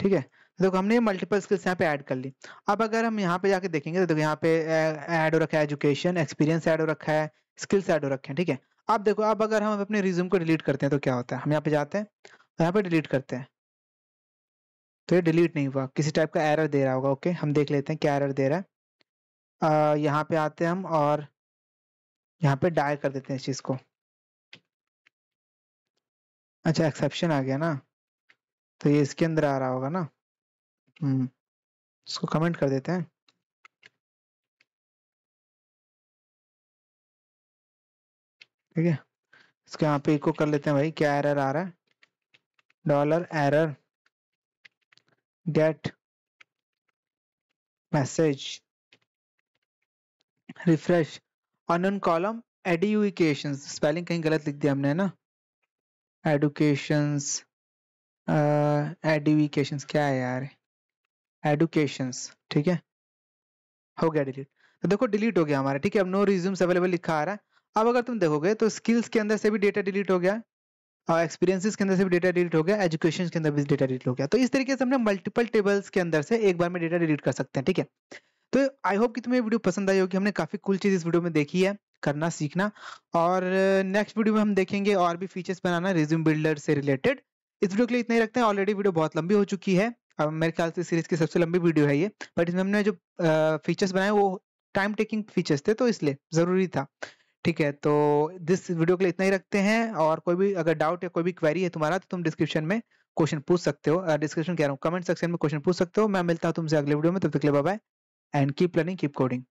Speaker 1: ठीक है देखो हमने मल्टीपल स्किल्स यहाँ पे ऐड कर ली अब अगर हम यहाँ पे जाके देखेंगे तो देखो यहाँ पे ऐड हो रखा है एजुकेशन एक्सपीरियंस ऐड हो रखा है स्किल्स ऐड हो रखे हैं ठीक है अब देखो अब अगर हम अपने रिज्यूम को डिलीट करते हैं तो क्या होता है हम यहाँ पे जाते हैं और तो यहाँ पे डिलीट करते हैं तो ये डिलीट नहीं हुआ किसी टाइप का एरर दे रहा होगा ओके हम देख लेते हैं क्या एरर दे रहा है यहाँ पे आते हैं हम और यहाँ पे डाय कर देते हैं इस चीज़ को अच्छा एक्सेप्शन आ
Speaker 2: गया ना तो ये इसके अंदर आ रहा होगा ना हम्म इसको कमेंट कर देते हैं ठीक है इसके यहाँ पे इको कर लेते हैं भाई क्या एरर आ रहा है
Speaker 1: dollar error get message refresh unknown column education spelling कहीं गलत लिख दिया हमने है ना एडुकेशंस एडुकेशन क्या है यार एडुकेशन ठीक है हो गया डिलीट तो देखो डिलीट हो गया हमारा ठीक है अब नो रिज्यूम्स अवेलेबल लिखा आ रहा है अब अगर तुम देखोगे तो स्किल्स के अंदर से भी डेटा डिलीट हो गया और एक्सपीरियंसिस के अंदर से भी डेटा डिलीट हो गया एजुकेशन के अंदर भी डेटा डिलीट हो गया तो इस तरीके से हमने मल्टीपल टेबल्स के अंदर से एक बार में डेटा डिलीट कर सकते हैं ठीक है तो आई होप कि तुम्हें वीडियो पसंद आई होगी हमने काफी कुल चीज इस वीडियो में देखी है करना सीखना और नेक्स्ट वीडियो में हम देखेंगे और भी फीचर्स बनाना रिज्यूम बिल्डर से रिलेटेड इस वीडियो के लिए इतना ही रखते हैं ऑलरेडी वीडियो बहुत लंबी हो चुकी है अब मेरे ख्याल से सीरीज की सबसे लंबी वीडियो है ये बट इसमें हमने जो फीचर्स बनाए वो टाइम टेकिंग फीचर्स थे तो इसलिए जरूरी था ठीक है तो दिस वीडियो के लिए इतना ही रखते हैं और कोई भी अगर डाउट या कोई भी क्वेरी है तुम्हारा तो तुम डिस्क्रिप्शन में क्वेश्चन पूछ सकते हो डिस्क्रिप्शन कह रहा हूँ कमेंट सेक्शन में क्वेश्चन पूछ सकते हो मैं मिलता हूँ तुमसे अगले वीडियो में तब तक के लिए bye and keep learning keep coding